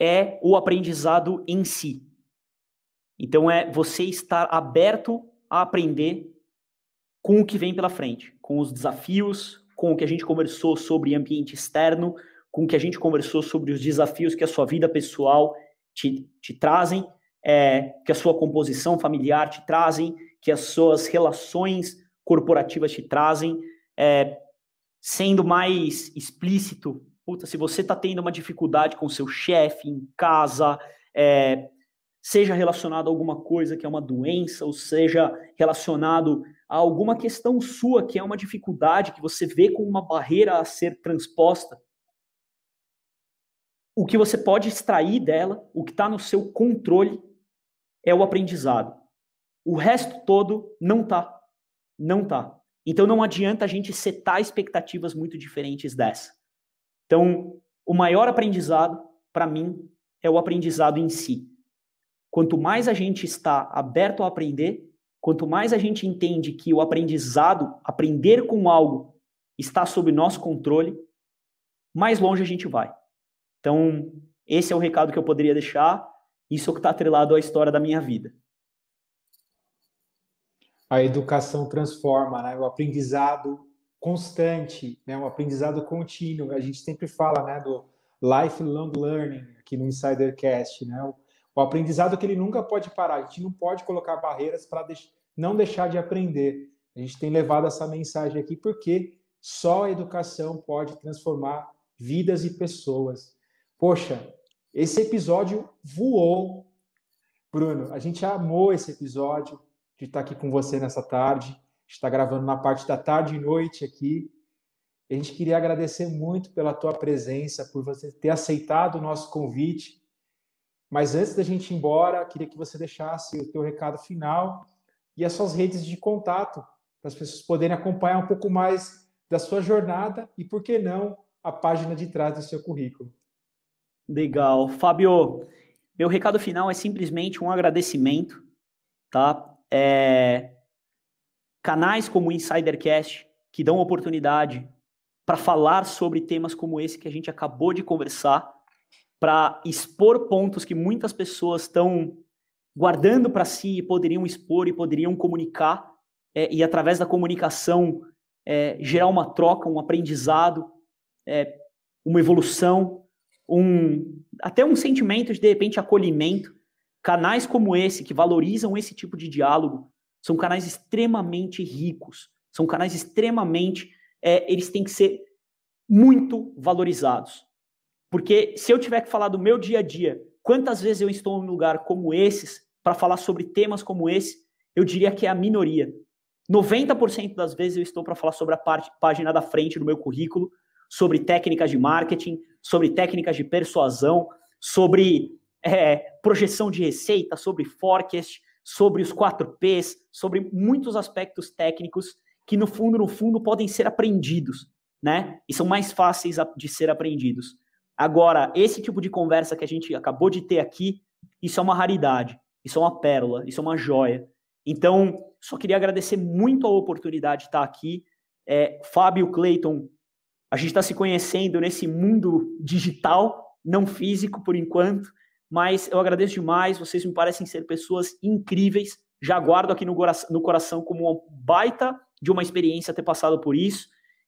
é o aprendizado em si. Então é você estar aberto a aprender com o que vem pela frente, com os desafios, com o que a gente conversou sobre ambiente externo, com o que a gente conversou sobre os desafios que a sua vida pessoal te, te trazem, é, que a sua composição familiar te trazem, que as suas relações corporativas te trazem. É, sendo mais explícito, puta, se você está tendo uma dificuldade com seu chefe, em casa, é, seja relacionado a alguma coisa que é uma doença, ou seja relacionado a alguma questão sua que é uma dificuldade que você vê como uma barreira a ser transposta, o que você pode extrair dela, o que está no seu controle, é o aprendizado. O resto todo não tá, não tá. Então não adianta a gente setar expectativas muito diferentes dessa. Então, o maior aprendizado, para mim, é o aprendizado em si. Quanto mais a gente está aberto a aprender, quanto mais a gente entende que o aprendizado, aprender com algo, está sob nosso controle, mais longe a gente vai. Então, esse é o recado que eu poderia deixar. Isso é o que está atrelado à história da minha vida a educação transforma, né? O aprendizado constante, né? Um aprendizado contínuo. A gente sempre fala, né, do lifelong learning aqui no Insidercast, né? O, o aprendizado que ele nunca pode parar. A gente não pode colocar barreiras para deix não deixar de aprender. A gente tem levado essa mensagem aqui porque só a educação pode transformar vidas e pessoas. Poxa, esse episódio voou. Bruno, a gente amou esse episódio de estar aqui com você nessa tarde. Está gravando na parte da tarde e noite aqui. A gente queria agradecer muito pela tua presença, por você ter aceitado o nosso convite. Mas antes da gente ir embora, queria que você deixasse o teu recado final e as suas redes de contato, para as pessoas poderem acompanhar um pouco mais da sua jornada e, por que não, a página de trás do seu currículo. Legal. Fábio, meu recado final é simplesmente um agradecimento, tá? é, canais como o Insidercast, que dão oportunidade para falar sobre temas como esse que a gente acabou de conversar, para expor pontos que muitas pessoas estão guardando para si e poderiam expor e poderiam comunicar, é, e através da comunicação é, gerar uma troca, um aprendizado, é, uma evolução, um até um sentimento de, de repente, acolhimento Canais como esse, que valorizam esse tipo de diálogo, são canais extremamente ricos, são canais extremamente. É, eles têm que ser muito valorizados. Porque se eu tiver que falar do meu dia a dia, quantas vezes eu estou em um lugar como esses para falar sobre temas como esse, eu diria que é a minoria. 90% das vezes eu estou para falar sobre a parte, página da frente do meu currículo, sobre técnicas de marketing, sobre técnicas de persuasão, sobre é, projeção de receita, sobre forecast, sobre os 4Ps, sobre muitos aspectos técnicos que no fundo, no fundo, podem ser aprendidos, né? E são mais fáceis de ser aprendidos. Agora, esse tipo de conversa que a gente acabou de ter aqui, isso é uma raridade, isso é uma pérola, isso é uma joia. Então, só queria agradecer muito a oportunidade de estar aqui. É, Fábio Clayton, a gente está se conhecendo nesse mundo digital, não físico por enquanto, mas eu agradeço demais, vocês me parecem ser pessoas incríveis, já guardo aqui no, no coração como uma baita de uma experiência ter passado por isso,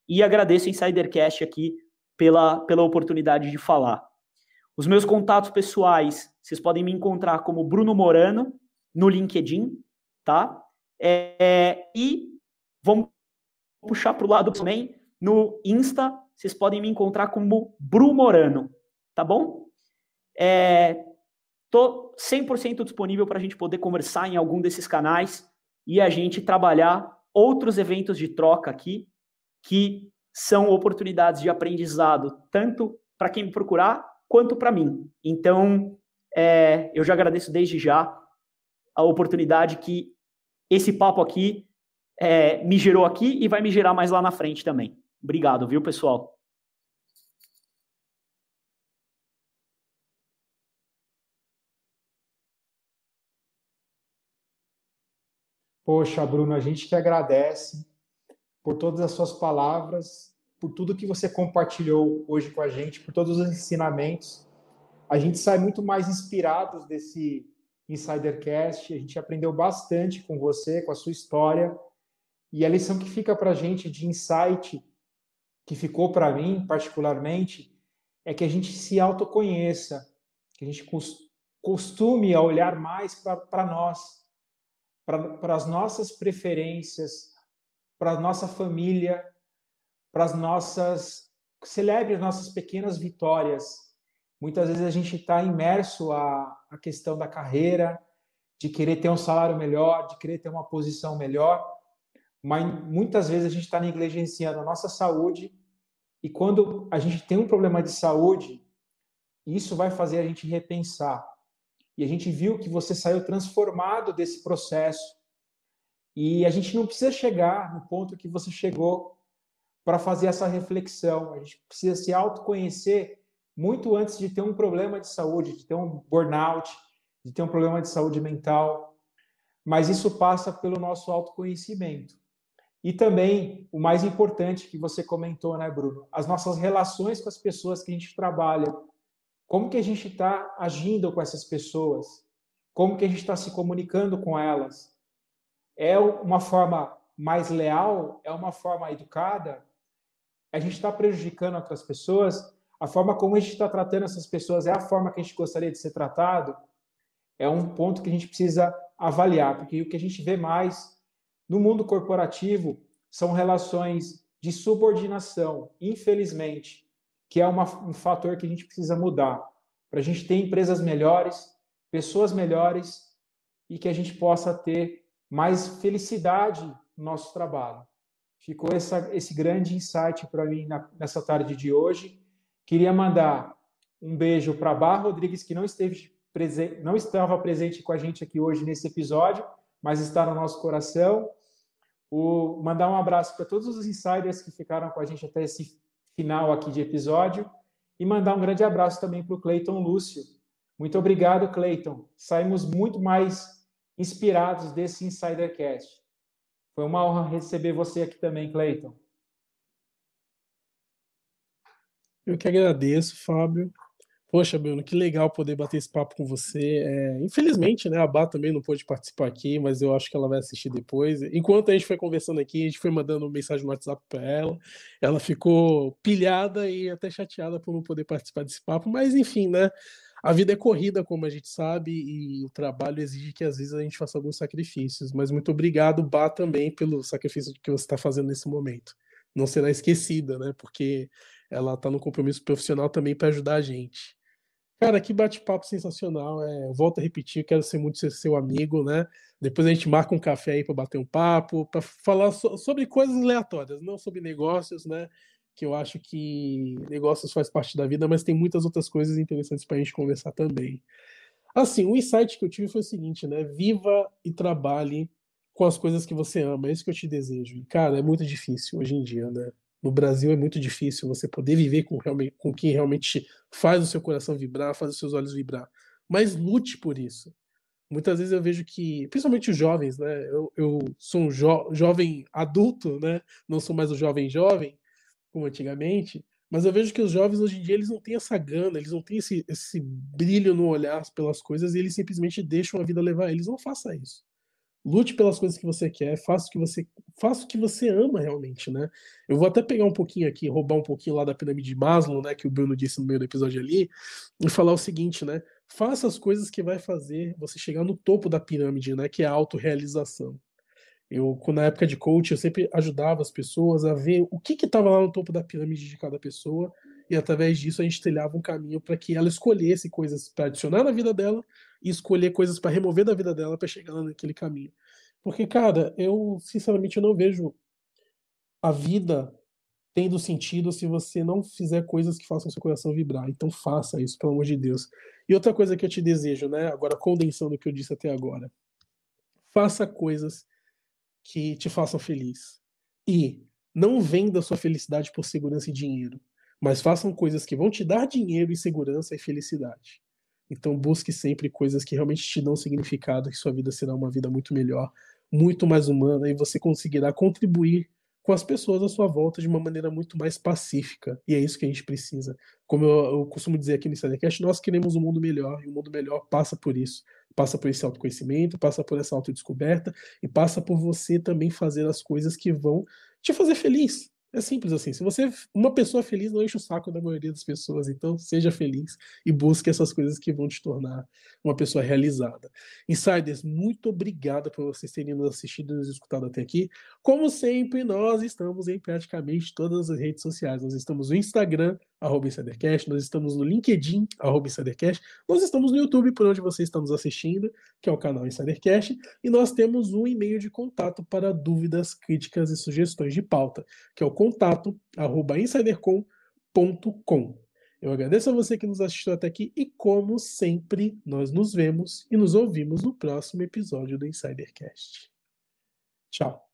e agradeço o Insidercast aqui pela, pela oportunidade de falar. Os meus contatos pessoais, vocês podem me encontrar como Bruno Morano no LinkedIn, tá? É, é, e vamos puxar para o lado também, no Insta, vocês podem me encontrar como Bru Morano, tá bom? É, Estou 100% disponível para a gente poder conversar em algum desses canais e a gente trabalhar outros eventos de troca aqui, que são oportunidades de aprendizado, tanto para quem me procurar quanto para mim. Então, é, eu já agradeço desde já a oportunidade que esse papo aqui é, me gerou aqui e vai me gerar mais lá na frente também. Obrigado, viu, pessoal? Poxa, Bruno, a gente que agradece por todas as suas palavras, por tudo que você compartilhou hoje com a gente, por todos os ensinamentos. A gente sai muito mais inspirados desse Insidercast, a gente aprendeu bastante com você, com a sua história. E a lição que fica para a gente de insight, que ficou para mim particularmente, é que a gente se autoconheça, que a gente costume a olhar mais para nós, para as nossas preferências, para a nossa família, para as nossas. celebre as nossas pequenas vitórias. Muitas vezes a gente está imerso à, à questão da carreira, de querer ter um salário melhor, de querer ter uma posição melhor, mas muitas vezes a gente está negligenciando a nossa saúde. E quando a gente tem um problema de saúde, isso vai fazer a gente repensar e a gente viu que você saiu transformado desse processo. E a gente não precisa chegar no ponto que você chegou para fazer essa reflexão. A gente precisa se autoconhecer muito antes de ter um problema de saúde, de ter um burnout, de ter um problema de saúde mental. Mas isso passa pelo nosso autoconhecimento. E também, o mais importante que você comentou, né, Bruno? As nossas relações com as pessoas que a gente trabalha como que a gente está agindo com essas pessoas? Como que a gente está se comunicando com elas? É uma forma mais leal? É uma forma educada? A gente está prejudicando outras pessoas? A forma como a gente está tratando essas pessoas é a forma que a gente gostaria de ser tratado? É um ponto que a gente precisa avaliar, porque o que a gente vê mais no mundo corporativo são relações de subordinação, infelizmente que é uma, um fator que a gente precisa mudar, para a gente ter empresas melhores, pessoas melhores e que a gente possa ter mais felicidade no nosso trabalho. Ficou essa, esse grande insight para mim na, nessa tarde de hoje. Queria mandar um beijo para Barro Rodrigues, que não, esteve presente, não estava presente com a gente aqui hoje nesse episódio, mas está no nosso coração. O, mandar um abraço para todos os insiders que ficaram com a gente até esse final aqui de episódio e mandar um grande abraço também para o Cleiton Lúcio. Muito obrigado, Cleiton. Saímos muito mais inspirados desse Insidercast. Foi uma honra receber você aqui também, Cleiton. Eu que agradeço, Fábio. Poxa, Bruno, que legal poder bater esse papo com você. É, infelizmente, né, a Bá também não pôde participar aqui, mas eu acho que ela vai assistir depois. Enquanto a gente foi conversando aqui, a gente foi mandando mensagem no WhatsApp para ela. Ela ficou pilhada e até chateada por não poder participar desse papo, mas enfim, né? A vida é corrida, como a gente sabe, e o trabalho exige que às vezes a gente faça alguns sacrifícios. Mas muito obrigado, Bá, também pelo sacrifício que você está fazendo nesse momento. Não será esquecida, né? Porque ela está no compromisso profissional também para ajudar a gente. Cara, que bate-papo sensacional. É, volto a repetir, quero ser muito seu amigo, né? Depois a gente marca um café aí para bater um papo, para falar so sobre coisas aleatórias, não sobre negócios, né? Que eu acho que negócios faz parte da vida, mas tem muitas outras coisas interessantes para a gente conversar também. Assim, o insight que eu tive foi o seguinte, né? Viva e trabalhe com as coisas que você ama. É isso que eu te desejo. E, cara, é muito difícil hoje em dia, né? no Brasil é muito difícil você poder viver com, com quem realmente faz o seu coração vibrar, faz os seus olhos vibrar. Mas lute por isso. Muitas vezes eu vejo que, principalmente os jovens, né? Eu, eu sou um jo, jovem adulto, né? Não sou mais o um jovem jovem, como antigamente. Mas eu vejo que os jovens hoje em dia eles não têm essa gana, eles não têm esse, esse brilho no olhar pelas coisas e eles simplesmente deixam a vida levar eles. Não faça isso lute pelas coisas que você quer, faça o que você, faça o que você ama realmente, né? Eu vou até pegar um pouquinho aqui, roubar um pouquinho lá da pirâmide de Maslow, né, que o Bruno disse no meio do episódio ali, e falar o seguinte, né? Faça as coisas que vai fazer você chegar no topo da pirâmide, né, que é a autorrealização. Eu, na época de coach, eu sempre ajudava as pessoas a ver o que estava lá no topo da pirâmide de cada pessoa e através disso a gente trilhava um caminho para que ela escolhesse coisas para adicionar na vida dela e escolher coisas para remover da vida dela para chegar naquele caminho. Porque, cara, eu sinceramente eu não vejo a vida tendo sentido se você não fizer coisas que façam seu coração vibrar. Então faça isso, pelo amor de Deus. E outra coisa que eu te desejo, né, agora condensando o que eu disse até agora. Faça coisas que te façam feliz. E não venda sua felicidade por segurança e dinheiro mas façam coisas que vão te dar dinheiro e segurança e felicidade. Então busque sempre coisas que realmente te dão significado, que sua vida será uma vida muito melhor, muito mais humana e você conseguirá contribuir com as pessoas à sua volta de uma maneira muito mais pacífica. E é isso que a gente precisa. Como eu, eu costumo dizer aqui no Cinecast, nós queremos um mundo melhor, e o um mundo melhor passa por isso. Passa por esse autoconhecimento, passa por essa autodescoberta, e passa por você também fazer as coisas que vão te fazer feliz. É simples assim. Se você uma pessoa feliz não enche o saco da maioria das pessoas, então seja feliz e busque essas coisas que vão te tornar uma pessoa realizada. Insiders, muito obrigado por vocês terem nos assistido e nos escutado até aqui. Como sempre, nós estamos em praticamente todas as redes sociais. Nós estamos no Instagram, arroba Insidercast, nós estamos no LinkedIn, arroba Insidercast, nós estamos no YouTube, por onde você está nos assistindo, que é o canal Insidercast, e nós temos um e-mail de contato para dúvidas, críticas e sugestões de pauta, que é o contato, arroba insidercom.com. Eu agradeço a você que nos assistiu até aqui e, como sempre, nós nos vemos e nos ouvimos no próximo episódio do Insidercast. Tchau!